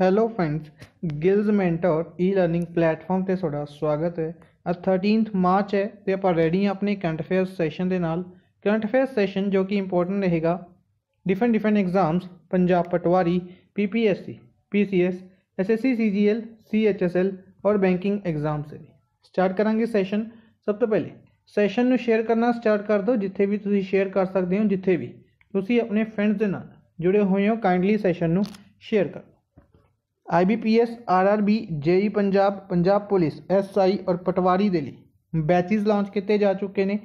Hello friends Gills mentor e learning platform से थोड़ा स्वागत है थर्टीन मार्च है तो आप रेडी हाँ अपने करंट अफेयर सैशन के नाल करंट अफेयर सैशन जो कि इंपोर्टेंट रहेगा different different exams Punjab patwari P P S C P C S S S C C G L C H S L और बैंकिंग एग्जाम से भी स्टार्ट करा सैशन सब तो पहले सैशन शेयर करना स्टार्ट कर दो जिथे भी तुम शेयर कर सकते हो जिथे भी तुम अपने फ्रेंड्स के न जुड़े हुए हो काइंडली सैशन शेयर करो I B P S R R B J E Punjab Punjab police S I और पटवारी दिल्ली बैचिज लॉन्च किए जा चुके हैं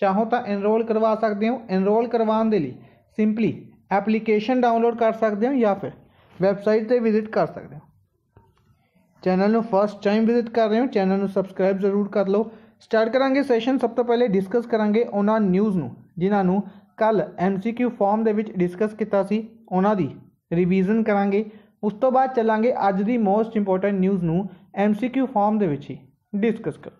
चाहो तो एनरोल करवा सकते हो एनरोल करवा के सिंपली एप्लीकेशन डाउनलोड कर सकते हो या फिर वैबसाइट पर विजिट कर सकते हो चैनल में फस्ट टाइम विजिट कर रहे हो चैनल में सबसक्राइब जरूर कर लो स्टार्ट करा सैशन सब तो पहले डिस्कस करा उन्होंने न्यूज़ में जिन्होंने कल एम सी क्यू फॉर्म के डिस्कस किया रिविजन करा ਉਸ ਤੋਂ ਬਾਅਦ ਚੱਲਾਂਗੇ ਅੱਜ ਦੀ ਮੋਸਟ ਇੰਪੋਰਟੈਂਟ ਨਿਊਜ਼ ਨੂੰ ਐਮਸੀਕਿਊ ਫਾਰਮ ਦੇ ਵਿੱਚ ਹੀ ਡਿਸਕਸ ਕਰ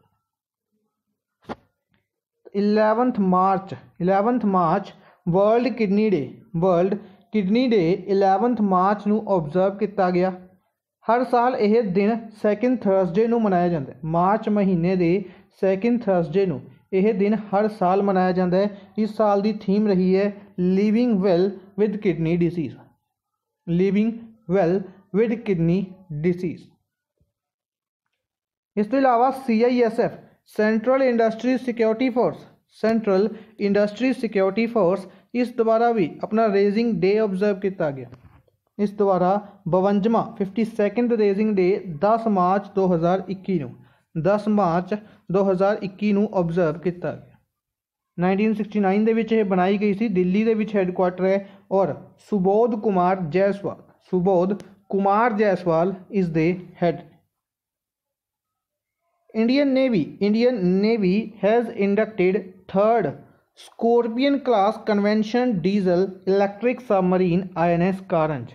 11th March 11th March world kidney day world kidney day 11th March ਨੂੰ ਆਬਜ਼ਰਵ ਕੀਤਾ ਗਿਆ ਹਰ ਸਾਲ ਇਹ ਦਿਨ ਸੈਕਿੰਡ ਥਰਸਡੇ ਨੂੰ ਮਨਾਇਆ ਜਾਂਦਾ ਹੈ ਮਾਰਚ ਮਹੀਨੇ ਦੇ ਸੈਕਿੰਡ ਥਰਸਡੇ ਨੂੰ ਇਹ ਦਿਨ ਹਰ ਸਾਲ ਮਨਾਇਆ ਜਾਂਦਾ ਹੈ ਇਸ ਸਾਲ ਦੀ ਥੀਮ ਰਹੀ ਹੈ living well with kidney disease living well with kidney disease इसके अलावा C I S F central industry security force central industry security force इस द्वारा भी अपना रेजिंग डे ऑब्जर्व किया गया इस द्वारा बवंजा फिफ्टी सैकेंड रेजिंग डे दस मार्च दो हज़ार इक्की दस मार्च दो हज़ार इक्की ऑबजर्व किया गया नाइनटीन सिक्सटी नाइन के बनाई गई थी दिल्ली के हेडकुआटर है और Subodh Kumar Jaiswal Subodh Kumar Jaiswal is the head Indian navy Indian navy has inducted third Scorpene class convention diesel electric submarine INS Karanj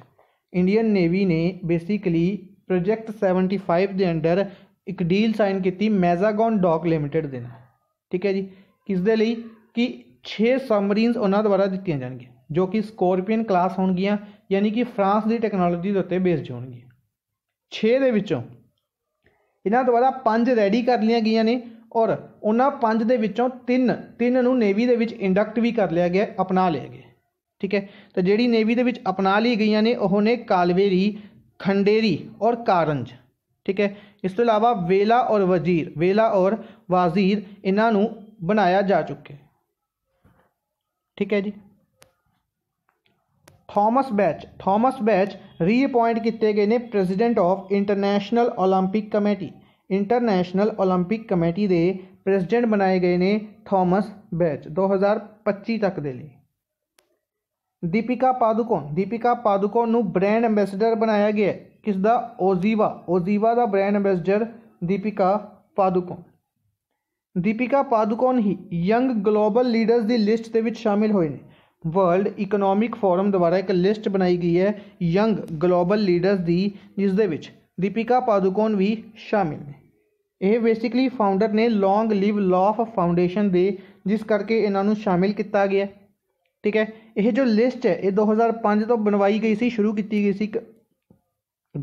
Indian navy ने बेसिकली प्रोजेक्ट सैवनटी फाइव के अंडर एक डील साइन की मैजागॉन डॉक लिमिटेड ठीक है जी किस दे कि छे सबमरीन उन्होंने द्वारा दिखाई जाएगी ਜੋ ਕਿ ਸਕੋਰਪੀਅਨ ਕਲਾਸ ਹੋਣਗੀਆਂ ਯਾਨੀ ਕਿ ਫਰਾਂਸ ਦੀ ਟੈਕਨੋਲੋਜੀ ਦੇ ਉੱਤੇ ਬੇਸਡ ਹੋਣਗੀਆਂ 6 ਦੇ ਵਿੱਚੋਂ ਇਹਨਾਂ ਦੁਆਰਾ 5 ਰੈਡੀ ਕਰ ਲਈਆਂ ਗਈਆਂ ਨੇ ਔਰ ਉਹਨਾਂ 5 ਦੇ ਵਿੱਚੋਂ 3 3 ਨੂੰ ਨੇਵੀ ਦੇ ਵਿੱਚ ਇੰਡਕਟ ਵੀ ਕਰ ਲਿਆ ਗਿਆ ਅਪਣਾ ਲਿਆ ਗਿਆ ਠੀਕ ਹੈ ਤਾਂ ਜਿਹੜੀ ਨੇਵੀ ਦੇ ਵਿੱਚ ਅਪਣਾ ਲਈ ਗਈਆਂ ਨੇ ਉਹ ਨੇ ਕਾਲਵੇਰੀ ਖੰਡੇਰੀ ਔਰ ਕਾਰੰਜ ਠੀਕ ਹੈ ਇਸ ਤੋਂ ਇਲਾਵਾ ਵੇਲਾ ਔਰ ਵਜ਼ੀਰ ਵੇਲਾ ਔਰ ਵਜ਼ੀਰ ਇਹਨਾਂ ਨੂੰ ਬਣਾਇਆ ਜਾ ਚੁੱਕਿਆ ਠੀਕ ਹੈ ਜੀ Thomas Bach Thomas Bach reappoint ਕੀਤੇ ਗਏ ਨੇ president of international 올림픽 committee international 올림픽 committee ਦੇ ਪ੍ਰੈਜ਼ੀਡੈਂਟ ਬਣਾਏ ਗਏ ਨੇ ਥਾਮਸ ਬੈਚ 2025 ਤੱਕ ਦੇ ਲਈ ਦੀਪਿਕਾ ਪਾਦੂਕੋਨ ਦੀਪਿਕਾ ਪਾਦੂਕੋਨ ਨੂੰ ਬ੍ਰਾਂਡ ਐਮਬੈਸਡਰ ਬਣਾਇਆ ਗਿਆ ਕਿਸ ਦਾ ਓਜ਼ੀਵਾ ਓਜ਼ੀਵਾ ਦਾ ਬ੍ਰਾਂਡ ਐਮਬੈਸਡਰ ਦੀਪਿਕਾ ਪਾਦੂਕੋਨ ਦੀਪਿਕਾ ਪਾਦੂਕੋਨ ਹੀ ਯੰਗ ਗਲੋਬਲ ਲੀਡਰਸ ਦੀ ਲਿਸਟ ਦੇ ਵਿੱਚ ਸ਼ਾਮਿਲ ਹੋਏ ਨੇ ਵਰਲਡ ਇਕਨੋਮਿਕ ਫੋਰਮ ਦੁਆਰਾ ਇੱਕ ਲਿਸਟ ਬਣਾਈ ਗਈ ਹੈ ਯੰਗ ਗਲੋਬਲ ਲੀਡਰਸ ਦੀ ਜਿਸ ਦੇ ਵਿੱਚ ਦੀਪਿਕਾ ਪਾਦੂਕੋਨ ਵੀ ਸ਼ਾਮਿਲ ਨੇ ਇਹ ਬੇਸਿਕਲੀ ਫਾਊਂਡਰ ਨੇ ਲੌਂਗ ਲਿਵ ਲਾਫ ਫਾਊਂਡੇਸ਼ਨ ਦੇ ਜਿਸ ਕਰਕੇ ਇਹਨਾਂ ਨੂੰ ਸ਼ਾਮਿਲ ਕੀਤਾ ਗਿਆ ਠੀਕ ਹੈ ਇਹ ਜੋ ਲਿਸਟ ਹੈ ਇਹ 2005 ਤੋਂ ਬਣਵਾਈ ਗਈ ਸੀ ਸ਼ੁਰੂ ਕੀਤੀ ਗਈ ਸੀ ਇੱਕ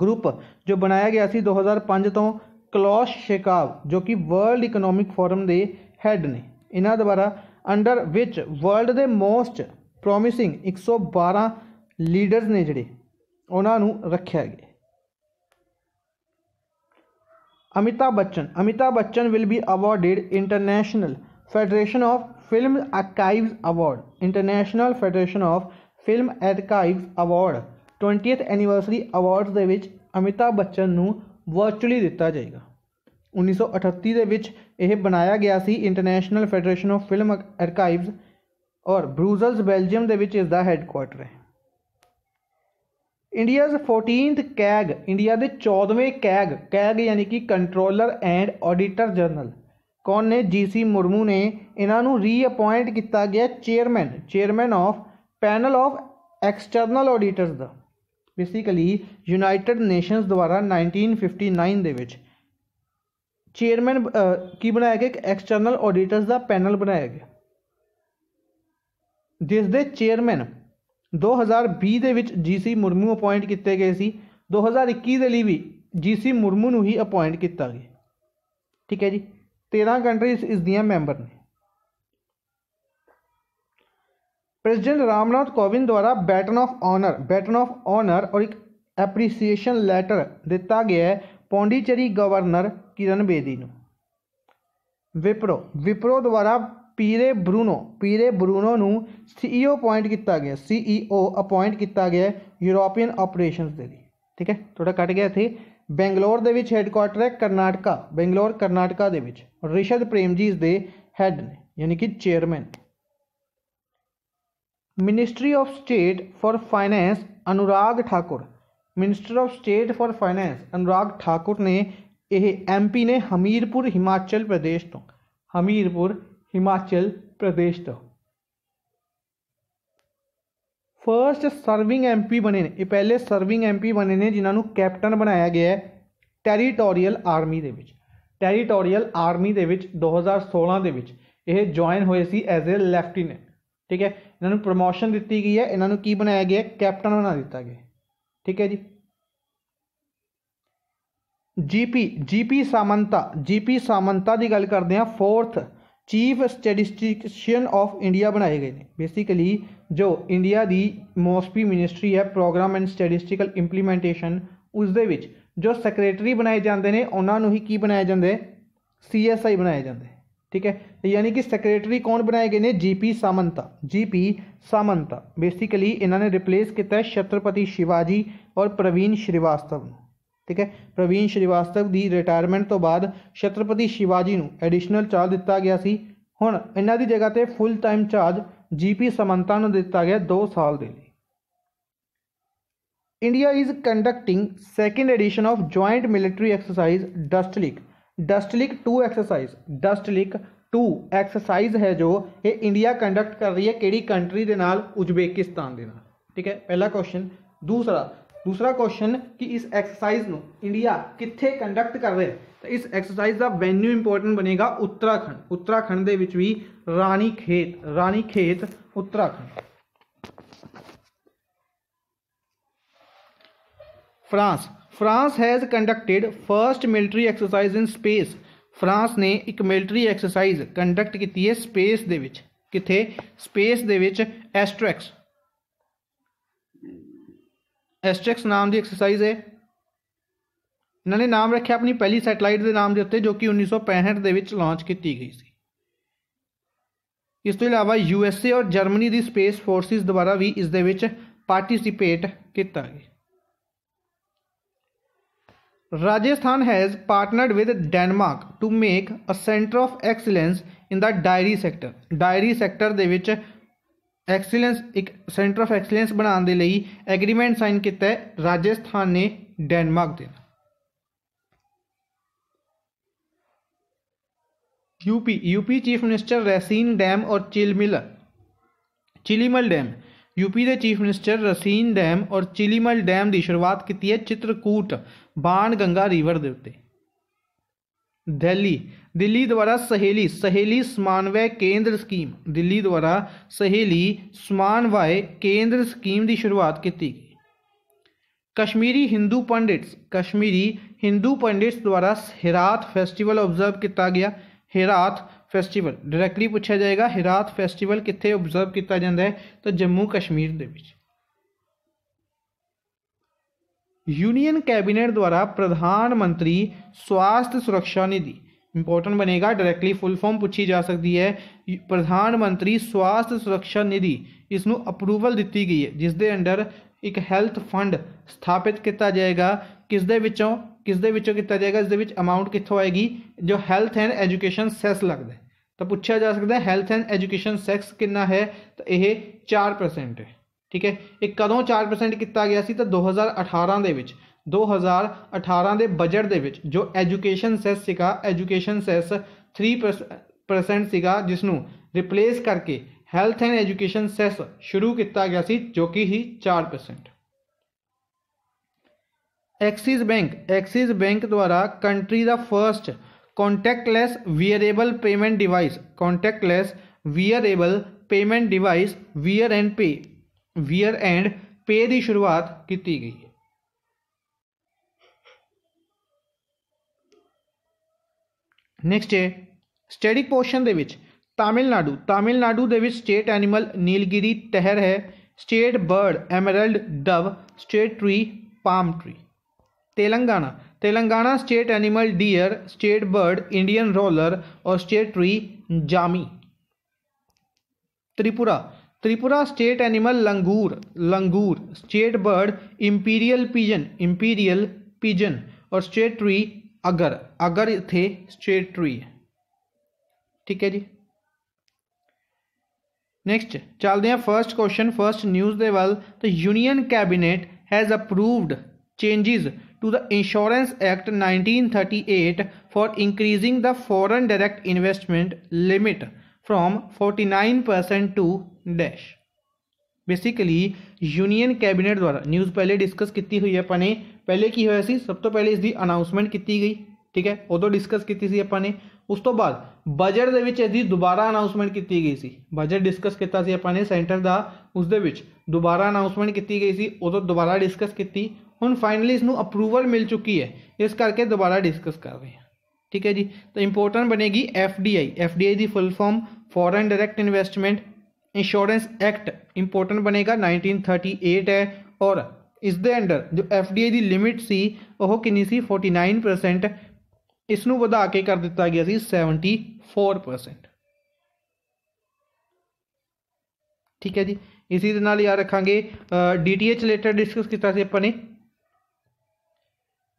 ਗਰੁੱਪ ਜੋ ਬਣਾਇਆ ਗਿਆ ਸੀ 2005 ਤੋਂ ਕਲੌਸ ਸ਼ੇਕਾਵ ਜੋ ਕਿ ਵਰਲਡ ਇਕਨੋਮਿਕ ਫੋਰਮ ਦੇ ਹੈੱਡ ਨੇ ਇਹਨਾਂ ਦੁਆਰਾ ਅੰਡਰ ਵਿੱਚ ਵਰਲਡ ਦੇ ਮੋਸਟ ਪ੍ਰੋਮਿਸਿੰਗ 112 ਲੀਡਰਸ ਨੇ ਜਿਹੜੇ ਉਹਨਾਂ ਨੂੰ ਰੱਖਿਆ ਗਿਆ Amitabh Bachchan Amitabh Bachchan will be awarded international federation of film archives award international federation of film archives award 20th anniversary awards ਦੇ ਵਿੱਚ ਅਮਿਤਾ ਬੱਚਨ ਨੂੰ ਵਰਚੁਅਲੀ ਦਿੱਤਾ ਜਾਏਗਾ 1938 ਦੇ ਵਿੱਚ ਇਹ ਬਣਾਇਆ ਗਿਆ ਸੀ international federation of film archives और ब्रूजल्स बेल्जियम के इसका हैडकुआटर है इंडियाज फोर्टीनथ कैग इंडिया के चौदवें कैग कैग यानी कि कंट्रोलर एंड ऑडिटर जनरल कौन ने जी सी मुरमू ने इन्हों रीअपॉइंट किया गया chairman chairman of panel of external auditors का बेसिकली यूनाइटेड नेशंस द्वारा 1959 फिफ्टी नाइन चेयरमैन की बनाया गया एक एक्सटरनल ऑडिटर्स का पैनल बनाया गया ਜਿਸ ਦੇ ਚੇਅਰਮੈਨ 2020 ਦੇ ਵਿੱਚ ਜੀਸੀ ਮੁਰਮੂ ਅਪਾਇੰਟ ਕੀਤੇ ਗਏ ਸੀ 2021 ਦੇ ਲਈ ਵੀ ਜੀਸੀ ਮੁਰਮੂ ਨੂੰ ਹੀ ਅਪਾਇੰਟ ਕੀਤਾ ਗਿਆ ਠੀਕ ਹੈ ਜੀ 13 ਕੰਟਰੀਜ਼ ਇਸ ਦੀਆਂ ਮੈਂਬਰ ਨੇ प्रेसिडेंट रामनाथ कोविंद द्वारा baton of honour baton of honour और एक एप्रीसीएशन लैटर दिता गया है पौंडीचेरी गवर्नर किरण बेदी विप्रो विप्रो द्वारा पीरे ब्रूनो पीरे ब्रूनो न सीईओ अपॉइंट किया गया सीईओ अपॉइंट किया गया यूरोपियन ऑपरेशन के लिए ठीक है थोड़ा कट गया इतनी बेंगलोर हेडकुआटर है करनाटका बेंगलोर करनाटका रिशद जी इसके हैड ने यानी कि chairman ministry of state for finance Anurag Thakur minister of state for finance Anurag Thakur ने यह एम पी ने हमीरपुर हिमाचल प्रदेश तो हमीरपुर Himachal ਪ੍ਰਦੇਸ਼ ਤੋਂ ਫਰਸਟ ਸਰਵਿੰਗ ਐਮਪੀ ਬਣੇ ਨੇ ਇਹ ਪਹਿਲੇ ਸਰਵਿੰਗ ਐਮਪੀ ਬਣੇ ਨੇ ਜਿਨ੍ਹਾਂ ਨੂੰ ਕੈਪਟਨ ਬਣਾਇਆ ਗਿਆ ਹੈ ਟੈਰੀਟੋਰੀਅਲ ਆਰਮੀ ਦੇ ਵਿੱਚ ਟੈਰੀਟੋਰੀਅਲ ਆਰਮੀ ਦੇ ਵਿੱਚ 2016 ਦੇ ਵਿੱਚ ਇਹ ਜੁਆਇਨ ਹੋਏ ਸੀ ਐਜ਼ ਅ ਲੈਫਟੀਨੈਂਟ ਠੀਕ ਹੈ ਇਹਨਾਂ ਨੂੰ ਪ੍ਰੋਮੋਸ਼ਨ ਦਿੱਤੀ ਗਈ ਹੈ ਇਹਨਾਂ ਨੂੰ ਕੀ ਬਣਾਇਆ ਗਿਆ ਕੈਪਟਨ ਬਣਾ ਦਿੱਤਾ ਗਿਆ ਠੀਕ ਹੈ ਜੀ GP GP Samanta GP Samanta ਦੀ ਗੱਲ ਕਰਦੇ ਹਾਂ fourth chief statistician of India बनाए गए हैं बेसिकली जो इंडिया की मोस्पी मिनिस्ट्री है प्रोग्राम एंड स्टैटिस्टिकल इंप्लीमेंटेन उस जो सैक्रटरी बनाए जाते हैं उन्होंने ही की बनाए जाते सी एस आई बनाए जाते ठीक है यानी कि सैक्रेटरी कौन बनाए गए हैं G P Samanta G P Samanta basically इन्होंने रिप्लेस किया छत्रपति शिवाजी और प्रवीण श्रीवास्तव में ਠੀਕ ਹੈ ਪ੍ਰਵੀਨ ਸ਼੍ਰੀਵਾਸਤਵ ਦੀ ਰਿਟਾਇਰਮੈਂਟ ਤੋਂ ਬਾਅਦ ਛਤਰਪਤੀ ਸ਼ਿਵਾਜੀ ਨੂੰ ਐਡੀਸ਼ਨਲ ਚਾਰਜ ਦਿੱਤਾ ਗਿਆ ਸੀ ਹੁਣ ਇਹਨਾਂ ਦੀ ਜਗ੍ਹਾ ਤੇ full time charge GP Samanta ਨੂੰ ਦਿੱਤਾ ਗਿਆ 2 ਸਾਲ ਦੇ ਲਈ India is conducting second edition of joint military exercise Dustlik Dustlik 2 exercise Dustlik 2 exercise ਹੈ ਜੋ ਇਹ ਇੰਡੀਆ ਕੰਡਕਟ ਕਰ ਰਹੀ ਹੈ ਕਿਹੜੀ ਕੰਟਰੀ ਦੇ ਨਾਲ ਉਜ਼ਬੇਕਿਸਤਾਨ ਦੇ ਨਾਲ ਠੀਕ ਹੈ ਪਹਿਲਾ ਕੁਐਸਚਨ ਦੂਸਰਾ दूसरा क्वेश्चन कि इस एक्सरसाइज न इंडिया कितने कंडक्ट कर रहे तो इस एक्सरसाइज का वेन्यू इंपोर्टेंट बनेगा उत्तराखंड उत्तराखंड भी राणी Ranikhet Ranikhet Uttarakhand France France has conducted first military exercise in space France ने एक मिलटरी एक्सरसाइज कंडक्ट की है स्पेस के स्पेस के एस्ट्रैक्स ਐਸਟ੍ਰਿਕਸ ਨਾਮ ਦੀ ਐਕਸਰਸਾਈਜ਼ ਹੈ ਇਹਨਾਂ ਨੇ ਨਾਮ ਰੱਖਿਆ ਆਪਣੀ ਪਹਿਲੀ ਸੈਟਲਾਈਟ ਦੇ ਨਾਮ ਦੇ ਉੱਤੇ ਜੋ ਕਿ 1965 ਦੇ ਵਿੱਚ ਲਾਂਚ ਕੀਤੀ ਗਈ ਸੀ ਇਸ ਤੋਂ ਇਲਾਵਾ ਯੂ ਐਸ ਏ ਔਰ ਜਰਮਨੀ ਦੀ ਸਪੇਸ ਫੋਰਸਿਸ ਦੁਆਰਾ ਵੀ ਇਸ ਦੇ ਵਿੱਚ ਪਾਰਟਿਸਿਪੇਟ ਕੀਤਾ ਗਿਆ Rajasthan has partnered with Denmark to make a centre of excellence in the dairy sector dairy sector ਦੇ ਵਿੱਚ एक्सीलेंस एक सेंटर ऑफ एक्सीलेंस बनाने ਦੇ ਲਈ ਐਗਰੀਮੈਂਟ ਸਾਈਨ ਕੀਤਾ ਹੈ ਰਾਜਸਥਾਨ ਨੇ Denmark UP UP chief minister Rasin dam और चिलमिल चिलीमल डैम यूपी के चीफ मिनिस्टर रसीन डैम और चिलीमल डैम की शुरुआत की है चित्रकूट बाण गंगा रिवर के उ दिल्ली दिल्ली द्वारा सहेली सहेली समन्वय केंद्र स्कीम दिल्ली द्वारा सहेली समन्वय केंद्र स्कीम की शुरुआत की कश्मीरी हिंदू पंडिट्स कश्मीरी हिंदू पंडिट्स द्वारा हिरात फैसटिवल ऑब्जर्व किया गया हिरात फेस्टिवल डायरैक्टली पूछा जाएगा हिरात फेस्टिवल कितने ਆਬਜ਼ਰਵ किया जाता है तो जम्मू कश्मीर यूनियन कैबिनेट द्वारा प्रधानमंत्री स्वास्थ्य सुरक्षा निधि ਇੰਪੋਰਟੈਂਟ ਬਣੇਗਾ ਡਾਇਰੈਕਟਲੀ ਫੁੱਲ ਫਾਰਮ ਪੁੱਛੀ ਜਾ ਸਕਦੀ ਹੈ ਪ੍ਰਧਾਨ ਮੰਤਰੀ ਸਵਾਸਥ ਸੁਰੱਖਿਆ ਨਿਧੀ ਇਸ ਨੂੰ ਅਪਰੂਵਲ ਦਿੱਤੀ ਗਈ ਹੈ ਜਿਸ ਦੇ ਅੰਡਰ ਇੱਕ ਹੈਲਥ ਫੰਡ ਸਥਾਪਿਤ ਕੀਤਾ ਜਾਏਗਾ ਕਿਸ ਦੇ ਵਿੱਚੋਂ ਕਿਸ ਦੇ ਵਿੱਚੋਂ ਕੀਤਾ ਜਾਏਗਾ ਇਸ ਦੇ ਵਿੱਚ ਅਮਾਉਂਟ ਕਿੱਥੋਂ ਆਏਗੀ ਜੋ ਹੈਲਥ ਐਂਡ ਐਜੂਕੇਸ਼ਨ ਸੈਸ ਲੱਗਦਾ ਹੈ ਤਾਂ ਪੁੱਛਿਆ ਜਾ ਸਕਦਾ ਹੈ ਹੈਲਥ ਐਂਡ ਐਜੂਕੇਸ਼ਨ ਸੈਕਸ ਕਿੰਨਾ ਹੈ ਤਾਂ ਇਹ 4% ਹੈ ਠੀਕ ਹੈ ਇਹ ਕਦੋਂ 4% ਕੀਤਾ ਗਿਆ ਸੀ ਤਾਂ 2018 ਦੇ ਵਿੱਚ 2018 ਦੇ ਬਜਟ ਦੇ ਵਿੱਚ ਜੋ ਐਜੂਕੇਸ਼ਨ ਸੈਸ ਸੀਗਾ ਐਜੂਕੇਸ਼ਨ ਸੈਸ 3% ਸੀਗਾ ਜਿਸ ਨੂੰ ਰਿਪਲੇਸ ਕਰਕੇ ਹੈਲਥ ਐਂਡ ਐਜੂਕੇਸ਼ਨ ਸੈਸ ਸ਼ੁਰੂ ਕੀਤਾ ਗਿਆ ਸੀ ਜੋ ਕਿ ਹੀ 4% ਐਕਸਿਸ ਬੈਂਕ ਐਕਸਿਸ ਬੈਂਕ ਦੁਆਰਾ ਕੰਟਰੀ ਦਾ first contactless wearable payment device contactless wearable payment device wear and pay wear and pay ਦੀ ਸ਼ੁਰੂਆਤ ਕੀਤੀ ਗਈ नैक्सट है स्टडी पोर्शन के तमिलनाडु तमिलनाडु के स्टेट ਵਿੱਚ नीलगिरी तहर है state bird emerald dove state tree palm tree Telangana Telangana state animal deer state bird Indian roller और state tree jammi Tripura Tripura state animal langur langur state bird imperial pigeon imperial pigeon और state tree agar agar थे straight tree ठीक है जी next चलते हैं first question first news के वल तो union cabinet has approved changes to the insurance act 1938 for increasing the foreign direct investment limit from 49 percent to dash basically union cabinet द्वारा न्यूज़ पहले डिस्कस की हुई है अपने पहले की होया सब तो पहले इसकी अनाउंसमेंट की गई ठीक है उदो डिस्कस तो की अपने उस तो बाद बजट के दोबारा अनाउंसमेंट की गई सी बजट डिस्कस किया अपने सेंटर का उस दोबारा अनाउंसमेंट की गई सी उदो तो दोबारा डिस्कस की हूँ फाइनली इसको अपरूवल मिल चुकी है इस करके दोबारा डिस्कस कर रहे हैं ठीक है जी तो इंपोर्टेंट बनेगी F D I F D I की full form foreign direct investment insurance act important बनेगा नाइनटीन थर्टी एट है और इस दे अंडर जो एफ डी आई दिमिट सी वह कि फोर्टी नाइन परसेंट इसन वधा के कर दिता गया सैवनटी फोर परसेंट ठीक है जी इसी याद रखा D T H related discuss किया अपने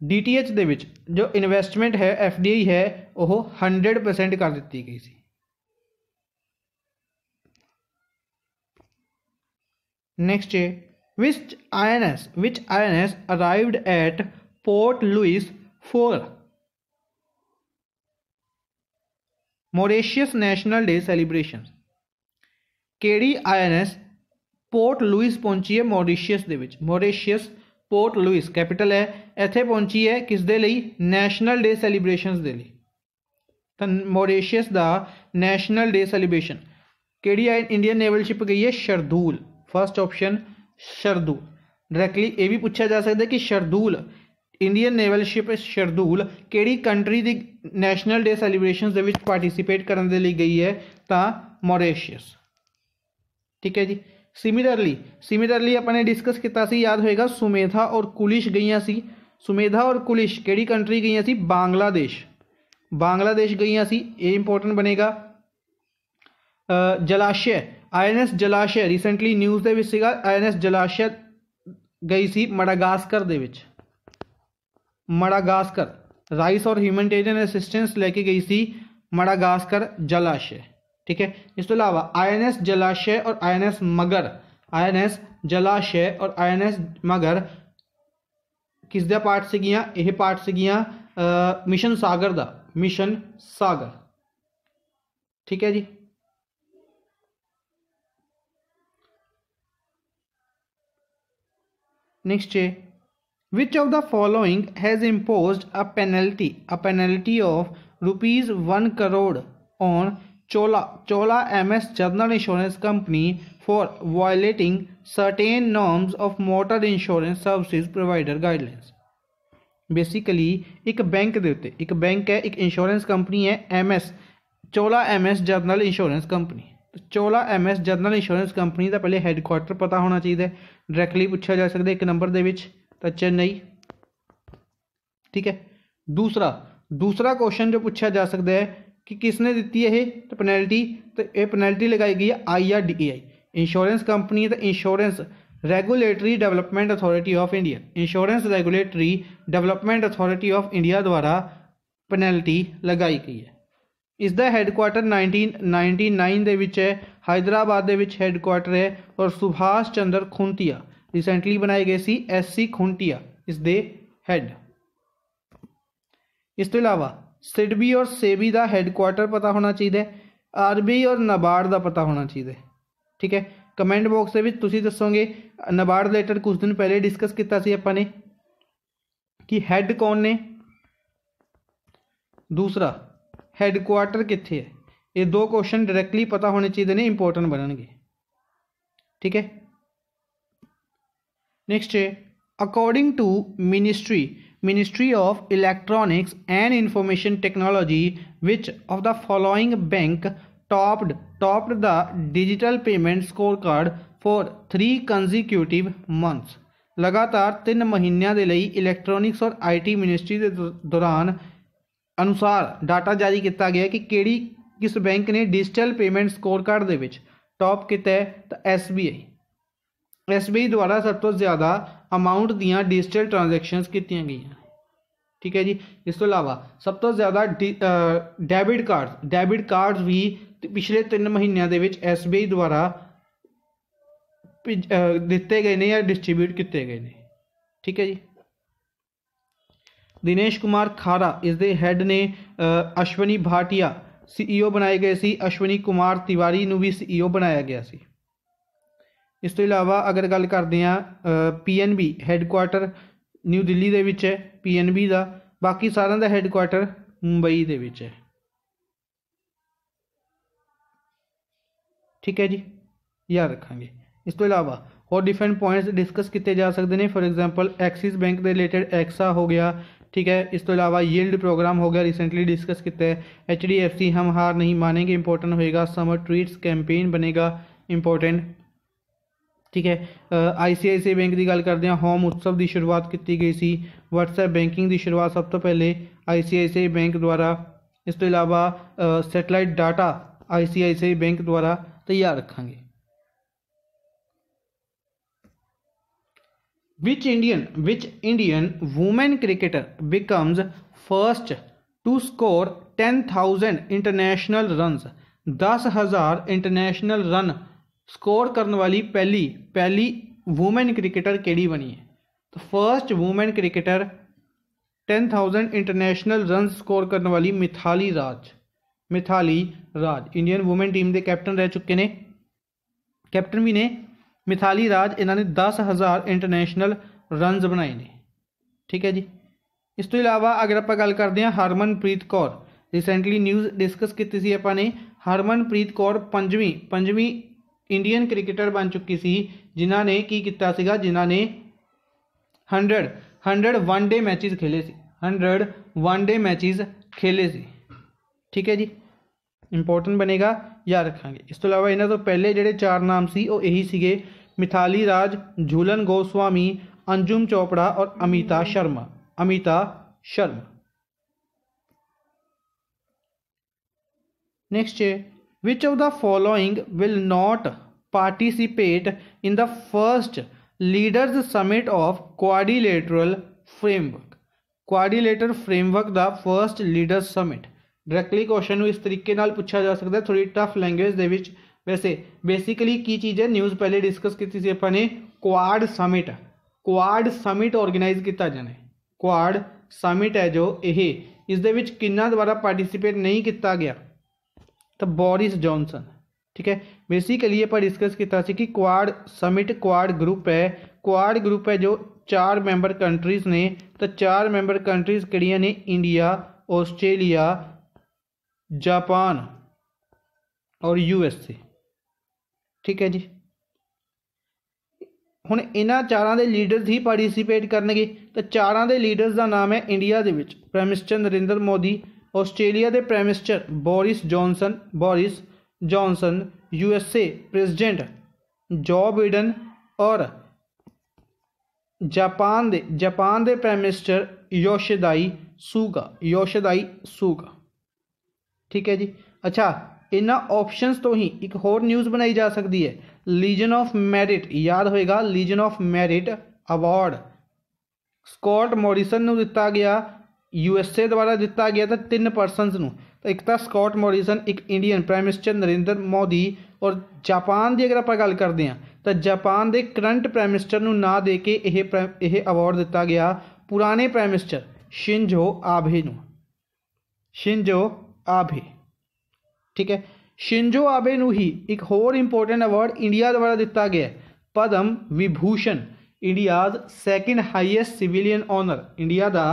डी टी एच के जो इनवैसटमेंट है एफ डी आई है वह हंड्रेड परसेंट कर दिती गई सी next which I N which INS which INS arrived at Port Louis for Mauritius National Day celebrations केड़ी I N S Port Louis पहुंची है मोरिशियस के मोरेशियस पोर्ट लुइस कैपिटल है इतने पहुंची है किस दे नैशनल डे सैलीब्रेशन के मोरेशियस का नैशनल डे सैलीब्रेशन कि इंडियन नेवल गई है Shardul first option Shardul directly ये भी पूछा जा सकता है कि Shardul Indian naval ship Shardul country दी नेशनल डे सैलीब्रेशन पार्टीसीपेट करने लिए गई है तो मॉरिशियस ठीक है जी सिमिलरली सिमिलरली अपने डिस्कस किया याद होएगा सुमेधा और कुलिश गई सी सुमेधा और कुलिश केड़ी कंट्री गई सी बांग्लादेश बांग्लादेश गई सी ये इंपोर्टेंट बनेगा Jalashwa I N S Jalashwa recently news के आई एन एस जलाशय गई सी ਵਿੱਚ ਮਡਾਗਾਸਕਰ राइस और ਹਿਊਮੈਨਿਟੇਰੀਅਨ असिस्टेंस लेके गई सी ਸੀ जलाशय ठीक है इस तो अलावा एस जलाशय और आई एन एस मगर आई एन एस जलाशय और आई एन एस मगर किस दे पार्ट से गिया यह पार्ट से गिया मिशन सागर दा मिशन सागर ठीक है जी निश्चय which of the following has impose a penalty a penalty of rupees one crore on Chola Chola M S general insurance company for violating certain norms of motor insurance service provider guidelines basically एक bank के उत्ते एक bank है एक insurance company है M S Chola M S general insurance company Chola MS general insurance company ਦਾ ਪਹਿਲੇ headquarter ਪਤਾ ਹੋਣਾ ਚਾਹੀਦਾ ਹੈ ਡਾਇਰੈਕਟਲੀ ਪੁੱਛਿਆ ਜਾ ਸਕਦਾ ਇੱਕ ਨੰਬਰ ਦੇ ਵਿੱਚ ਤਾਂ ਚੇਨਈ ਠੀਕ ਹੈ ਦੂਸਰਾ ਦੂਸਰਾ ਕੁਐਸਚਨ ਜੋ ਪੁੱਛਿਆ ਜਾ ਸਕਦਾ ਹੈ ਕਿ ਕਿਸ ਨੇ ਦਿੱਤੀ ਇਹ ਤੇ ਪੈਨਲਟੀ ਤੇ ਇਹ ਪੈਨਲਟੀ ਲਗਾਈ ਗਈ ਹੈ ਆਈਆਰਡੀਏਆਈ ਇੰਸ਼ੋਰੈਂਸ ਕੰਪਨੀ ਤੇ insurance regulatory development authority of India insurance regulatory development authority of India ਦੁਆਰਾ ਪੈਨਲਟੀ ਲਗਾਈ ਗਈ ਹੈ इसका हैडकुआटर नाइनटीन नाइनटी नाइन के हैदराबाद हैडकुआटर है और सुभाष चंद्र खुंतिया रिसेंटली बनाए गए सी एस सी खुंटिया इसके हैड इस अलावा सिडबी और सेबी का हैडकुआटर पता होना चाहिए आरबी और नबार्ड का पता होना चाहिए ठीक है कमेंट बॉक्स के दसोंगे नबार्ड रिलेटड कुछ दिन पहले डिस्कस किया कि हैड कौन ने दूसरा ਹੈੱਡਕੁਆਰਟਰ कितने है ये ਦੋ ਕੁਐਸਚਨ पता होने चाहिए तो नहीं ਨੇ ਇੰਪੋਰਟੈਂਟ गए ठीक है नेक्स्ट है according to ministry ministry of electronics and information technology which of the following bank topped topped the digital payment score card for three consecutive months लगातार तीन महीनों के लिए इलेक्ट्रॉनिक्स और आईटी मिनिस्ट्री के दौरान अनुसार डाटा जारी किया गया कि केड़ी किस बैंक ने डिजिटल पेमेंट स्कोर कार्ड के टॉप किता है तो S B I S B I द्वारा सब तो ज़्यादा अमाउंट दिजिटल ट्रांजैक्शन की गई ठीक है जी इस तो अलावा सब तो ज़्यादा डि डैबिट कार्ड डैबिट कार्ड भी पिछले तीन महीनों के एस बी आई द्वारा पिज दिते गए हैं या डिस्ट्रीब्यूट किए गए हैं ठीक है जी ਦਿਨੇਸ਼ ਕੁਮਾਰ ਖਾਰਾ ਇਸ ਦੇ ਹੈੱਡ ਨੇ ਅਸ਼ਵਨੀ ਭਾਟਿਆ ਸੀਈਓ e ਬਣਾਏ ਗਏ ਸੀ ਅਸ਼ਵਨੀ ਕੁਮਾਰ ਤਿਵਾਰੀ ਨੂੰ ਵੀ ਸੀਈਓ e ਬਣਾਇਆ ਗਿਆ ਸੀ ਇਸ ਤੋਂ ਇਲਾਵਾ ਅਗਰ ਗੱਲ ਕਰਦੇ ਆ ਪੀਐਨਬੀ ਹੈੱਡਕੁਆਟਰ ਨਿਊ ਦਿੱਲੀ ਦੇ ਵਿੱਚ ਹੈ ਪੀਐਨਬੀ ਦਾ ਬਾਕੀ ਸਾਰਿਆਂ ਦਾ ਹੈੱਡਕੁਆਟਰ ਮੁੰਬਈ ਦੇ ਵਿੱਚ ਹੈ ਠੀਕ ਹੈ ਜੀ ਯਾਦ ਰੱਖਾਂਗੇ ਇਸ ਤੋਂ ਇਲਾਵਾ ਹੋਰ ਡਿਫਰੈਂਟ ਪੁਆਇੰਟਸ ਡਿਸਕਸ ਕੀਤੇ ਜਾ ਸਕਦੇ ਨੇ ਫੋਰ ਐਗਜ਼ਾਮਪਲ ਐਕਸਿਸ ਬੈਂਕ ਦੇ ਰਿਲੇਟਡ ਐਕਸਾ ਹੋ ਗਿਆ ठीक है इसके तो अलावा येल्ड प्रोग्राम हो गया रिसेंटली डिस्कस किते एच डी एफ सी हम हार नहीं मानेंगे इंपॉर्टेंट होएगा समर ट्रीट्स कैंपेन बनेगा इंपॉर्टेंट ठीक है आई आई सी आईसीआईसी बैंक की गल करते हैं होम उत्सव की शुरुआत की गई सी वट्सएप बैंकिंग की शुरुआत सब तो पहले आई आई सी सी आई बैंक द्वारा इसके तो अलावा सैटेलाइट डाटा सी आई बैंक द्वारा तैयार रखा which Indian which Indian which cricketer becomes cricketer to score ten thousand international international दस हज़ार इंटरनेशनल रन स्कोर करने वाली पहली पहली वुमेन क्रिकेटर केड़ी बनी है तो first women cricketer 10000 international run score करने वाली Mithali Raj Mithali Raj Indian women team के कैप्टन रह चुके ने कैप्टन भी ने मिथाली राज इन्होंने दस हज़ार इंटरैशनल रनज बनाए ने ठीक है जी इस तो इलावा अगर आप गल करते हैं Harmanpreet Kaur recently news discuss की अपने हरमनप्रीत कौर पंजी पंजी इंडियन क्रिकेटर बन चुकी सी जिन्हें ने किया जिन्ह ने hundred hundred one day matches खेले से हंडर्ड वन डे मैचिज खेले से ठीक है जी इंपोर्टेंट बनेगा याद रखा इस तुला तो इन्हों तो पहले जोड़े चार नाम से यही सके मिथाली राज झूलन गोस्वामी अंजुम चोपड़ा और Amita Sharma Amita Sharma next which of the following will not participate in the first leaders summit of quadrilateral framework quadrilateral framework the first leaders summit directly question इस तरीके पूछा जा सकता है थोड़ी टफ लैंग्वेज वैसे बेसिकली की चीज़ है न्यूज़ पहले डिस्कस की थी अपन ने quad summit quad summit organise किया जाने क्वाड समिट है जो ये इस कि द्वारा पार्टीसीपेट नहीं किया गया तो बोरिस जॉनसन ठीक है बेसिकली अपना डिस्कस किया कि क्वाड समिट क्वाड ग्रुप है क्वाड ग्रुप है जो चार मैंबर कंट्रीज ने तो चार मैंबर कंट्रीज कि ने इंडिया ऑस्ट्रेलिया जापान और यूएसए ਠੀਕ ਹੈ ਜੀ ਹੁਣ ਇਹਨਾਂ ਚਾਰਾਂ ਦੇ ਲੀਡਰਸ ਹੀ ਪਾਰਟਿਸਿਪੇਟ ਕਰਨਗੇ ਤਾਂ ਚਾਰਾਂ ਦੇ ਲੀਡਰਸ ਦਾ ਨਾਮ ਹੈ ਇੰਡੀਆ ਦੇ ਵਿੱਚ prime minister Narendra Modi Australia ਦੇ prime minister Boris Johnson Boris Johnson U S A president Joe Biden ਔਰ ਜਾਪਾਨ ਦੇ ਜਾਪਾਨ ਦੇ ਪ੍ਰਾਈਮ ਮਿਨਿਸਟਰ ਯੋਸ਼ਿਦਾਈ ਸੂਗਾ ਯੋਸ਼ਿਦਾਈ ਸੂਗਾ ਠੀਕ ਹੈ ਜੀ ਅੱਛਾ ਇਹਨਾਂ ਆਪਸ਼ਨਸ ਤੋਂ ਹੀ ਇੱਕ ਹੋਰ ਨਿਊਜ਼ ਬਣਾਈ ਜਾ ਸਕਦੀ ਹੈ ਲੀਜਨ ਆਫ ਮੈਰਿਟ ਯਾਦ ਹੋਏਗਾ legion of merit award Scott Morrison ਨੂੰ ਦਿੱਤਾ ਗਿਆ ਯੂ ਐਸ ਏ ਦੁਆਰਾ ਦਿੱਤਾ ਗਿਆ ਤਾਂ ਤਿੰਨ ਪਰਸਨਸ ਨੂੰ ਤਾਂ ਇੱਕ ਤਾਂ ਸਕਾਟ ਮੋਰਿਸਨ ਇੱਕ Indian prime minister Narendra Modi ਔਰ ਜਾਪਾਨ ਦੀ ਅਗਰ ਆਪਾਂ ਗੱਲ ਕਰਦੇ ਹਾਂ ਤਾਂ ਜਾਪਾਨ ਦੇ ਕਰੰਟ ਪ੍ਰਾਈਮ ਮਿਨਿਸਟਰ ਨੂੰ ਨਾ ਦੇ ਕੇ ਇਹ ਇਹ ਅਵਾਰਡ ਦਿੱਤਾ ਗਿਆ ਪੁਰਾਣੇ ਪ੍ਰਾਈਮ ਮਿਨਿਸਟਰ ਸ਼ਿੰਜੋ ਆਬੇ ਨੂੰ ਸ਼ਿੰਜੋ ਆਬੇ ठीक है शिंजो आबे ही एक होर इंपोर्टेंट अवार्ड इंडिया द्वारा दिता गया Padma Vibhushan India second highest civilian honour India का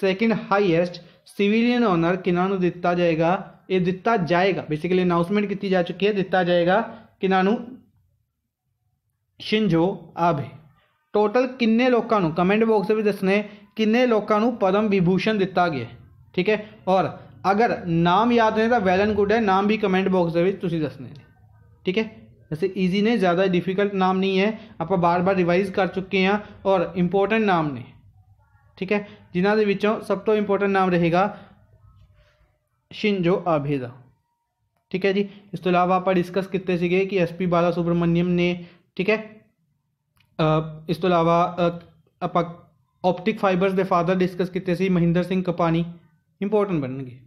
सैकेंड हाईएसट सिविलियन ऑनर कि दिता जाएगा ये दिता जाएगा बेसिकली अनाउंसमेंट की जा चुकी है दिता जाएगा कि शिंजो आबे टोटल किन्ने लोगों कमेंट बॉक्स में दसने किन्ने लोगों पदम विभूषण दिता गया ठीक है और अगर नाम याद नहीं था वेल एंड गुड है नाम भी कमेंट बॉक्स के ਵਿੱਚ ਤੁਸੀਂ ਦੱਸਣੇ वैसे ईजी ने ज़्यादा डिफिकल्ट नाम नहीं है आप बार बार रिवाइज कर चुके हैं और इंपोर्टेंट नाम ने ठीक है जिन्हों के सब तो इंपोर्टेंट नाम रहेगा शिंजो आभेदा ठीक है जी इस तो अलावा आप डिस्कस किए थे कि एस पी बाला सुब्रमण्यम ने ठीक है इस तो अलावा आप ऑप्टिक फाइबर के फादर डिस्कस किए थे सिंह कपानी इंपोर्टेंट बनने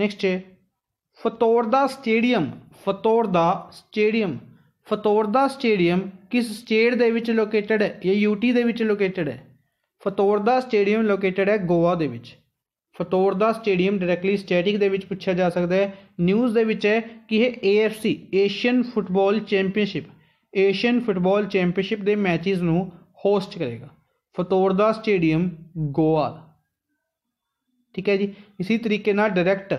ਨੈਕਸਟ है Fatorda stadium Fatorda stadium Fatorda stadium ਕਿਸ ਸਟੇਟ ਦੇ ਵਿੱਚ ਲੋਕੇਟਡ ਹੈ ਇਹ ਯੂਟੀ ਦੇ ਵਿੱਚ ਲੋਕੇਟਡ ਹੈ ਫਤੌਰਦਾ ਸਟੇਡੀਅਮ ਲੋਕੇਟਡ ਹੈ ਗੋਆ ਦੇ ਵਿੱਚ ਫਤੌਰਦਾ ਸਟੇਡੀਅਮ ਡਾਇਰੈਕਟਲੀ ਸਟੈਟਿਕ ਦੇ ਵਿੱਚ ਪੁੱਛਿਆ ਜਾ ਸਕਦਾ ਹੈ ਨਿਊਜ਼ ਦੇ ਵਿੱਚ ਹੈ ਕਿ ਇਹ AFC Asian football championship Asian football championship ਦੇ ਮੈਚਸ ਨੂੰ ਹੋਸਟ ਕਰੇਗਾ ਫਤੌਰਦਾ ਸਟੇਡੀਅਮ ਗੋਆ ਠੀਕ ਹੈ ਜੀ ਇਸੇ ਤਰੀਕੇ ਨਾਲ ਡਾਇਰੈਕਟ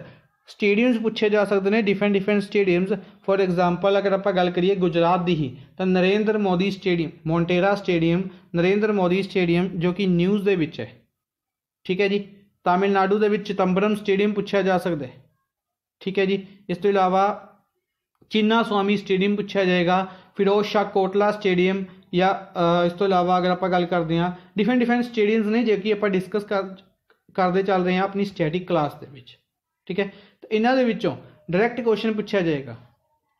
ਸਟੇਡੀਅਮਸ ਪੁੱਛੇ ਜਾ ਸਕਦੇ ਨੇ different different stadiums for example ਅਗਰ ਆਪਾਂ ਗੱਲ ਕਰੀਏ ਗੁਜਰਾਤ ਦੀ ਹੀ ਤਾਂ Narendra Modi stadium Motera stadium Narendra Modi stadium ਜੋ ਕਿ ਨਿਊਜ਼ ਦੇ ਵਿੱਚ ਹੈ ਠੀਕ ਹੈ ਜੀ ਤਾਮਿਲਨਾਡੂ ਦੇ ਵਿੱਚ ਚਿਤੰਬਰਮ ਸਟੇਡੀਅਮ ਪੁੱਛਿਆ ਜਾ ਸਕਦਾ ਹੈ ਠੀਕ ਹੈ ਜੀ ਇਸ ਤੋਂ ਇਲਾਵਾ ਚਿੰਨਾ ਸਵਾਮੀ ਸਟੇਡੀਅਮ ਪੁੱਛਿਆ ਜਾਏਗਾ ਫਿਰੋਜ਼ ਸ਼ਾਹ ਕੋਟਲਾ ਸਟੇਡੀਅਮ ਜਾਂ ਇਸ ਤੋਂ ਇਲਾਵਾ ਅਗਰ ਆਪਾਂ ਗੱਲ ਕਰਦੇ ਹਾਂ ਡਿਫਰੈਂਟ ਡਿਫਰੈਂਟ ਸਟੇਡੀਅਮਸ ਨੇ ਜੇ ਕਿ ਆਪਾਂ ਡਿਸਕਸ ਕਰ ਕਰਦੇ ਚੱਲ ਰਹੇ ਹਾਂ ਆਪਣੀ ਸਟੈਟਿਕ ਕਲਾਸ ਦੇ ਵਿੱਚ ਠੀਕ ਹੈ ਤਾਂ ਇਹਨਾਂ ਦੇ ਵਿੱਚੋਂ ਡਾਇਰੈਕਟ ਕੁਐਸਚਨ ਪੁੱਛਿਆ ਜਾਏਗਾ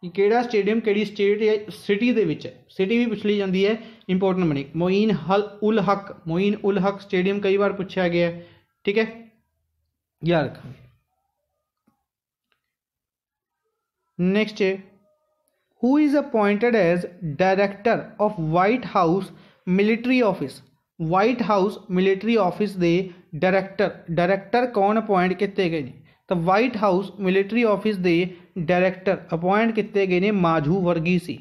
ਕਿ ਕਿਹੜਾ ਸਟੇਡੀਅਮ ਕਿਹੜੀ ਸਟੇਟ ਜਾਂ ਸਿਟੀ ਦੇ ਵਿੱਚ ਹੈ ਸਿਟੀ ਵੀ ਪੁੱਛ ਲਈ ਜਾਂਦੀ ਹੈ ਇੰਪੋਰਟੈਂਟ ਬਣੀ ਮੋਇਨ ਹਲ ਉਲ ਹਕ ਮੋਇਨ ਉਲ ਹਕ ਸਟੇਡੀਅਮ ਕਈ ਵਾਰ ਪੁੱਛਿਆ ਗਿਆ ਠੀਕ ਹੈ ਯਾਦ ਰੱਖਾਂਗੇ ਨੈਕਸਟ ਹੈ who is appointed as director of White House military office White House military office ਦੇ डायरैक्टर डायरैक्टर कौन अपॉइंट किए गए हैं तो वाइट हाउस मिलटरी ऑफिस के डायरैक्टर अपॉइंट किए गए ने माझू वर्गी सी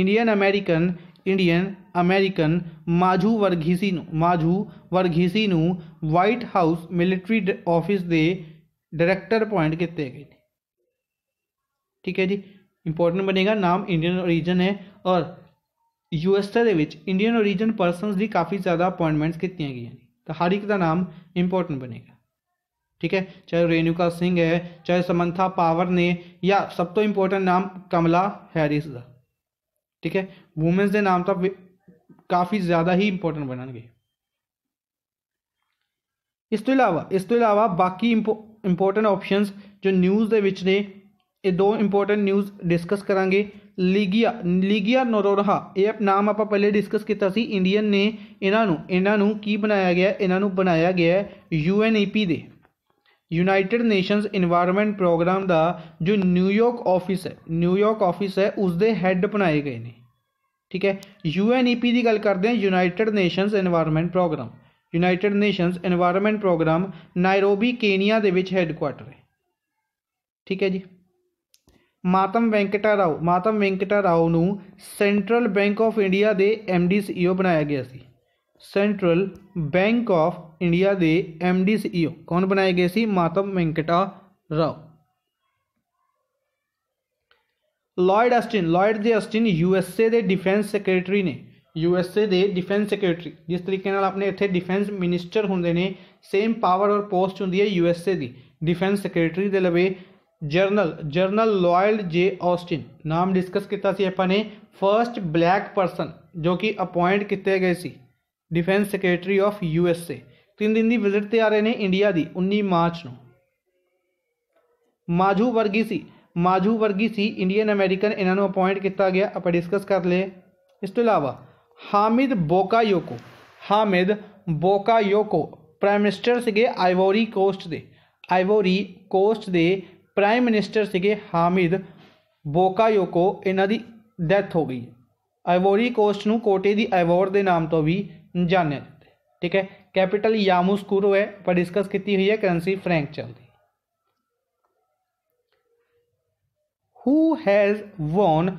Indian American Indian American Maju Varghese Maju Varghese White House military ड ऑफिस के डायरैक्टर अपॉइंट किए गए ठीक है जी इंपोर्टेंट बनेगा नाम इंडियन ओरिजन है और यूएसए के इंडियन ओरिजन परसनस की काफ़ी ज़्यादा अपॉइंटमेंट्स कितिया गई तो हर एक का नाम इम्पोर्टेंट बनेगा ठीक है चाहे रेणुका सिंह है चाहे समंथा पावर ने या सब तो इम्पोर्टेंट नाम कमला हैरिस का ठीक है वुमेंस के नाम तो काफ़ी ज़्यादा ही इंपोर्टेंट बनने इस ਤੋਂ ਇਲਾਵਾ ਇਸ ਤੋਂ ਇਲਾਵਾ ਬਾਕੀ ਇੰਪੋਰਟੈਂਟ ਆਪਸ਼ਨਸ ਜੋ ਨਿਊਜ਼ न्यूज़ ਵਿੱਚ ਨੇ ਇਹ ਦੋ ਇੰਪੋਰਟੈਂਟ ਨਿਊਜ਼ ਲੀਗੀਆ ਲੀਗੀਆ ਨੋਰੋਰਾ ਇਹ ਨਾਮ ਆਪਾਂ ਪਹਿਲੇ ਡਿਸਕਸ ਕੀਤਾ ਸੀ ਇੰਡੀਅਨ ਨੇ ਇਹਨਾਂ ਨੂੰ ਇਹਨਾਂ ਨੂੰ ਕੀ ਬਣਾਇਆ ਗਿਆ ਇਹਨਾਂ ਨੂੰ ਬਣਾਇਆ ਗਿਆ ਯੂਐਨਈਪੀ e ਦੇ ਯੂਨਾਈਟਿਡ ਨੇਸ਼ਨਸ এনवायरमेंट ਪ੍ਰੋਗਰਾਮ ਦਾ ਜੋ ਨਿਊਯਾਰਕ ਆਫਿਸ ਹੈ ਨਿਊਯਾਰਕ ਆਫਿਸ ਹੈ ਉਸ ਦੇ ਹੈੱਡ ਬਣਾਏ ਗਏ ਨੇ ਠੀਕ ਹੈ ਯੂਐਨਈਪੀ e ਦੀ ਗੱਲ ਕਰਦੇ ਹਾਂ United Nations environment programme United Nations environment programme Nairobi Kenya ਦੇ ਵਿੱਚ ਹੈੱਡਕੁਆਟਰ ਹੈ ਠੀਕ ਹੈ ਜੀ मातम ਵੈਂਕਟਾ न सेंट्रल बैंक ऑफ इंडिया के एम डी सी ईओ बनाया गया सी सेंट्रल बैंक ऑफ इंडिया के एम डी सी ईओ कौन बनाए गए सी Matam Venkata Rao Lloyd Austin Lloyd J Austin USA के डिफेंस सैक्रटरी ने यूएसए के डिफेंस सैक्रटरी जिस तरीके अपने इतने डिफेंस मिनिस्टर होंगे ने सेम पावर और पोस्ट होंगी है यूएसए की डिफेंस सैक्रटरी के लवे general general Lloyd J Austin नाम डिस्कस किया ने फर्स्ट ब्लैक परसन जो कि अपॉइंट किए गए से defence secretary of U S A तीन दिन की विजिट से आ रहे हैं इंडिया की उन्नी मार्च को माझू वर्गी सी माझू वर्गी सी इंडियन अमेरिकन इन्हों अपॉइंट किया गया आप डिस्कस कर ले इस अलावा तो Hamed Bakayoko Hamed Bakayoko prime minister से आइवोरी कोस्ट के आइवोरी कोस्ट के प्राइम मिनिस्टर थे हामिद बोकायो को इन्हों डैथ हो गई एवोरी कोस्ट न कोटे की एवॉर्ड के नाम तो भी जाने ठीक है कैपिटल यामुसकुरो है पर डिस्कस की हुई है करंसी फ्रेंक चलती who has won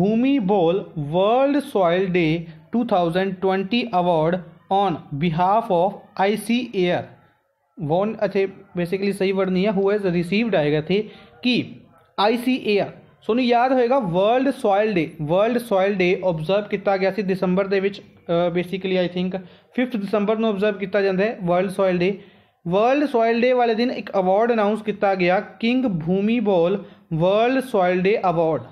Bhumibol world soil day two thousand twenty award on behalf of ICAR सी वॉन अच्छे बेसिकली सही वर्ड नहीं है हु हैज रिसीव्ड आएगा थे कि आई सी ए आर सोनू याद होएगा world soil day world soil day observe किया गया सी दिसंबर के बेसिकली आई थिंक फिफ्थ दिसंबर ऑब्जर्व किया जाता है world soil day world soil day वाले दिन एक अवार्ड अनाउंस किया गया king Bhumibol world soil day award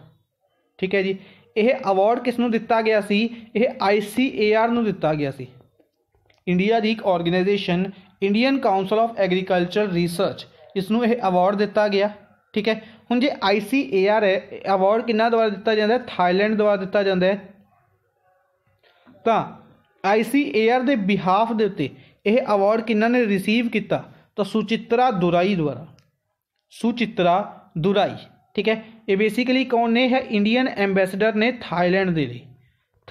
ठीक है जी यह अवार्ड किसान दिता गया सी आई सी ए आर दिता गया इंडिया की एक organisation Indian council of agriculture research ਇਸ ਨੂੰ ਇਹ ਅਵਾਰਡ ਦਿੱਤਾ ਗਿਆ ਠੀਕ ਹੈ ਹੁਣ ਜੇ ICAR ਹੈ ਅਵਾਰਡ ਕਿੰਨਾ ਦੁਆਰਾ ਦਿੱਤਾ ਜਾਂਦਾ ਹੈ ਥਾਈਲੈਂਡ ਦੁਆਰਾ ਦਿੱਤਾ ਜਾਂਦਾ ਹੈ ਤਾਂ ICAR ਦੇ ਬਿਹਾਫ ਦੇ ਉੱਤੇ ਇਹ ਅਵਾਰਡ ਕਿੰਨਾ ਨੇ ਰਿਸੀਵ ਕੀਤਾ ਤਾਂ ਸੁਚਿਤਰਾ ਦੁਰਾਈ ਦੁਆਰਾ ਸੁਚਿਤਰਾ ਦੁਰਾਈ ਠੀਕ ਹੈ ਇਹ ਬੇਸਿਕਲੀ ਕੌਣ ਨੇ ਹੈ ਇੰਡੀਅਨ ਐਮਬੈਸਡਰ ਨੇ ਥਾਈਲੈਂਡ ਦੇ ਲਈ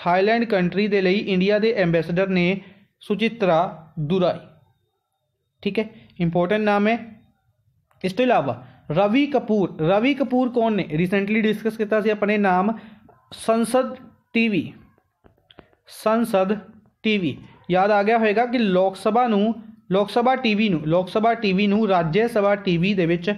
ਥਾਈਲੈਂਡ ਕੰਟਰੀ ਦੇ ਲਈ ਇੰਡੀਆ ਦੇ ਐਮਬੈਸਡਰ ਨੇ ਸੁਚਿਤਰਾ ਦੁਰਾਈ ਠੀਕ ਹੈ ਇੰਪੋਰਟੈਂਟ ਨਾਮ ਹੈ ਇਸ ਤੋਂ ਇਲਾਵਾ ਰਵੀ ਕਪੂਰ ਰਵੀ ਕਪੂਰ ਕੌਣ ਨੇ ਰੀਸੈਂਟਲੀ ਡਿਸਕਸ ਕੀਤਾ ਸੀ ਆਪਣੇ ਨਾਮ ਸੰਸਦ ਟੀਵੀ ਸੰਸਦ ਟੀਵੀ ਯਾਦ ਆ ਗਿਆ ਹੋਵੇਗਾ ਕਿ ਲੋਕ ਸਭਾ ਨੂੰ ਲੋਕ ਸਭਾ ਟੀਵੀ ਨੂੰ ਲੋਕ ਸਭਾ ਟੀਵੀ ਨੂੰ ਰਾਜ ਸਭਾ ਟੀਵੀ ਦੇ ਵਿੱਚ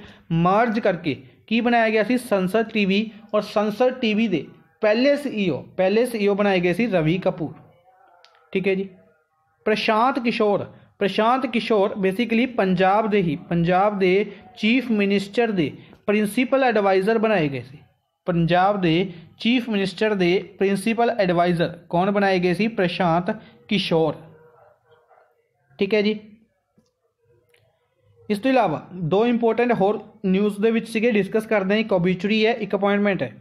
ਮਰਜ ਕਰਕੇ ਕੀ ਬਣਾਇਆ ਗਿਆ ਸੀ ਸੰਸਦ ਟੀਵੀ ਔਰ ਸੰਸਦ ਟੀਵੀ ਦੇ ਪਹਿਲੇ ਸੀਈਓ ਪਹਿਲੇ ਸੀਈਓ ਬਣਾਏ ਗਏ ਸੀ ਰਵੀ ਕਪੂਰ ਠੀਕ ਹੈ ਜੀ ਪ੍ਰਸ਼ਾਂਤ ਕਿਸ਼ੋਰ ਪ੍ਰਸ਼ਾਂਤ ਕਿਸ਼ੋਰ ਬੇਸਿਕਲੀ ਪੰਜਾਬ ਦੇ ਹੀ ਪੰਜਾਬ ਦੇ ਚੀਫ ਮਿਨਿਸਟਰ ਦੇ ਪ੍ਰਿੰਸੀਪਲ ਐਡਵਾਈਜ਼ਰ ਬਣਾਏ ਗਏ ਸੀ ਪੰਜਾਬ ਦੇ ਚੀਫ ਮਿਨਿਸਟਰ ਦੇ ਪ੍ਰਿੰਸੀਪਲ ਐਡਵਾਈਜ਼ਰ ਕੌਣ ਬਣਾਏ ਗਏ ਸੀ ਪ੍ਰਸ਼ਾਂਤ ਕਿਸ਼ੋਰ ਠੀਕ ਹੈ ਜੀ ਇਸ ਤੋਂ ਇਲਾਵਾ ਦੋ ਇੰਪੋਰਟੈਂਟ ਹੋਰ ਨਿਊਜ਼ ਦੇ ਵਿੱਚ ਸੀਗੇ ਡਿਸਕਸ ਕਰਦੇ ਹਾਂ ਇੱਕ ਓਬਿਚਰੀ ਹੈ ਇੱਕ ਅਪਾਇੰਟਮੈਂਟ ਹੈ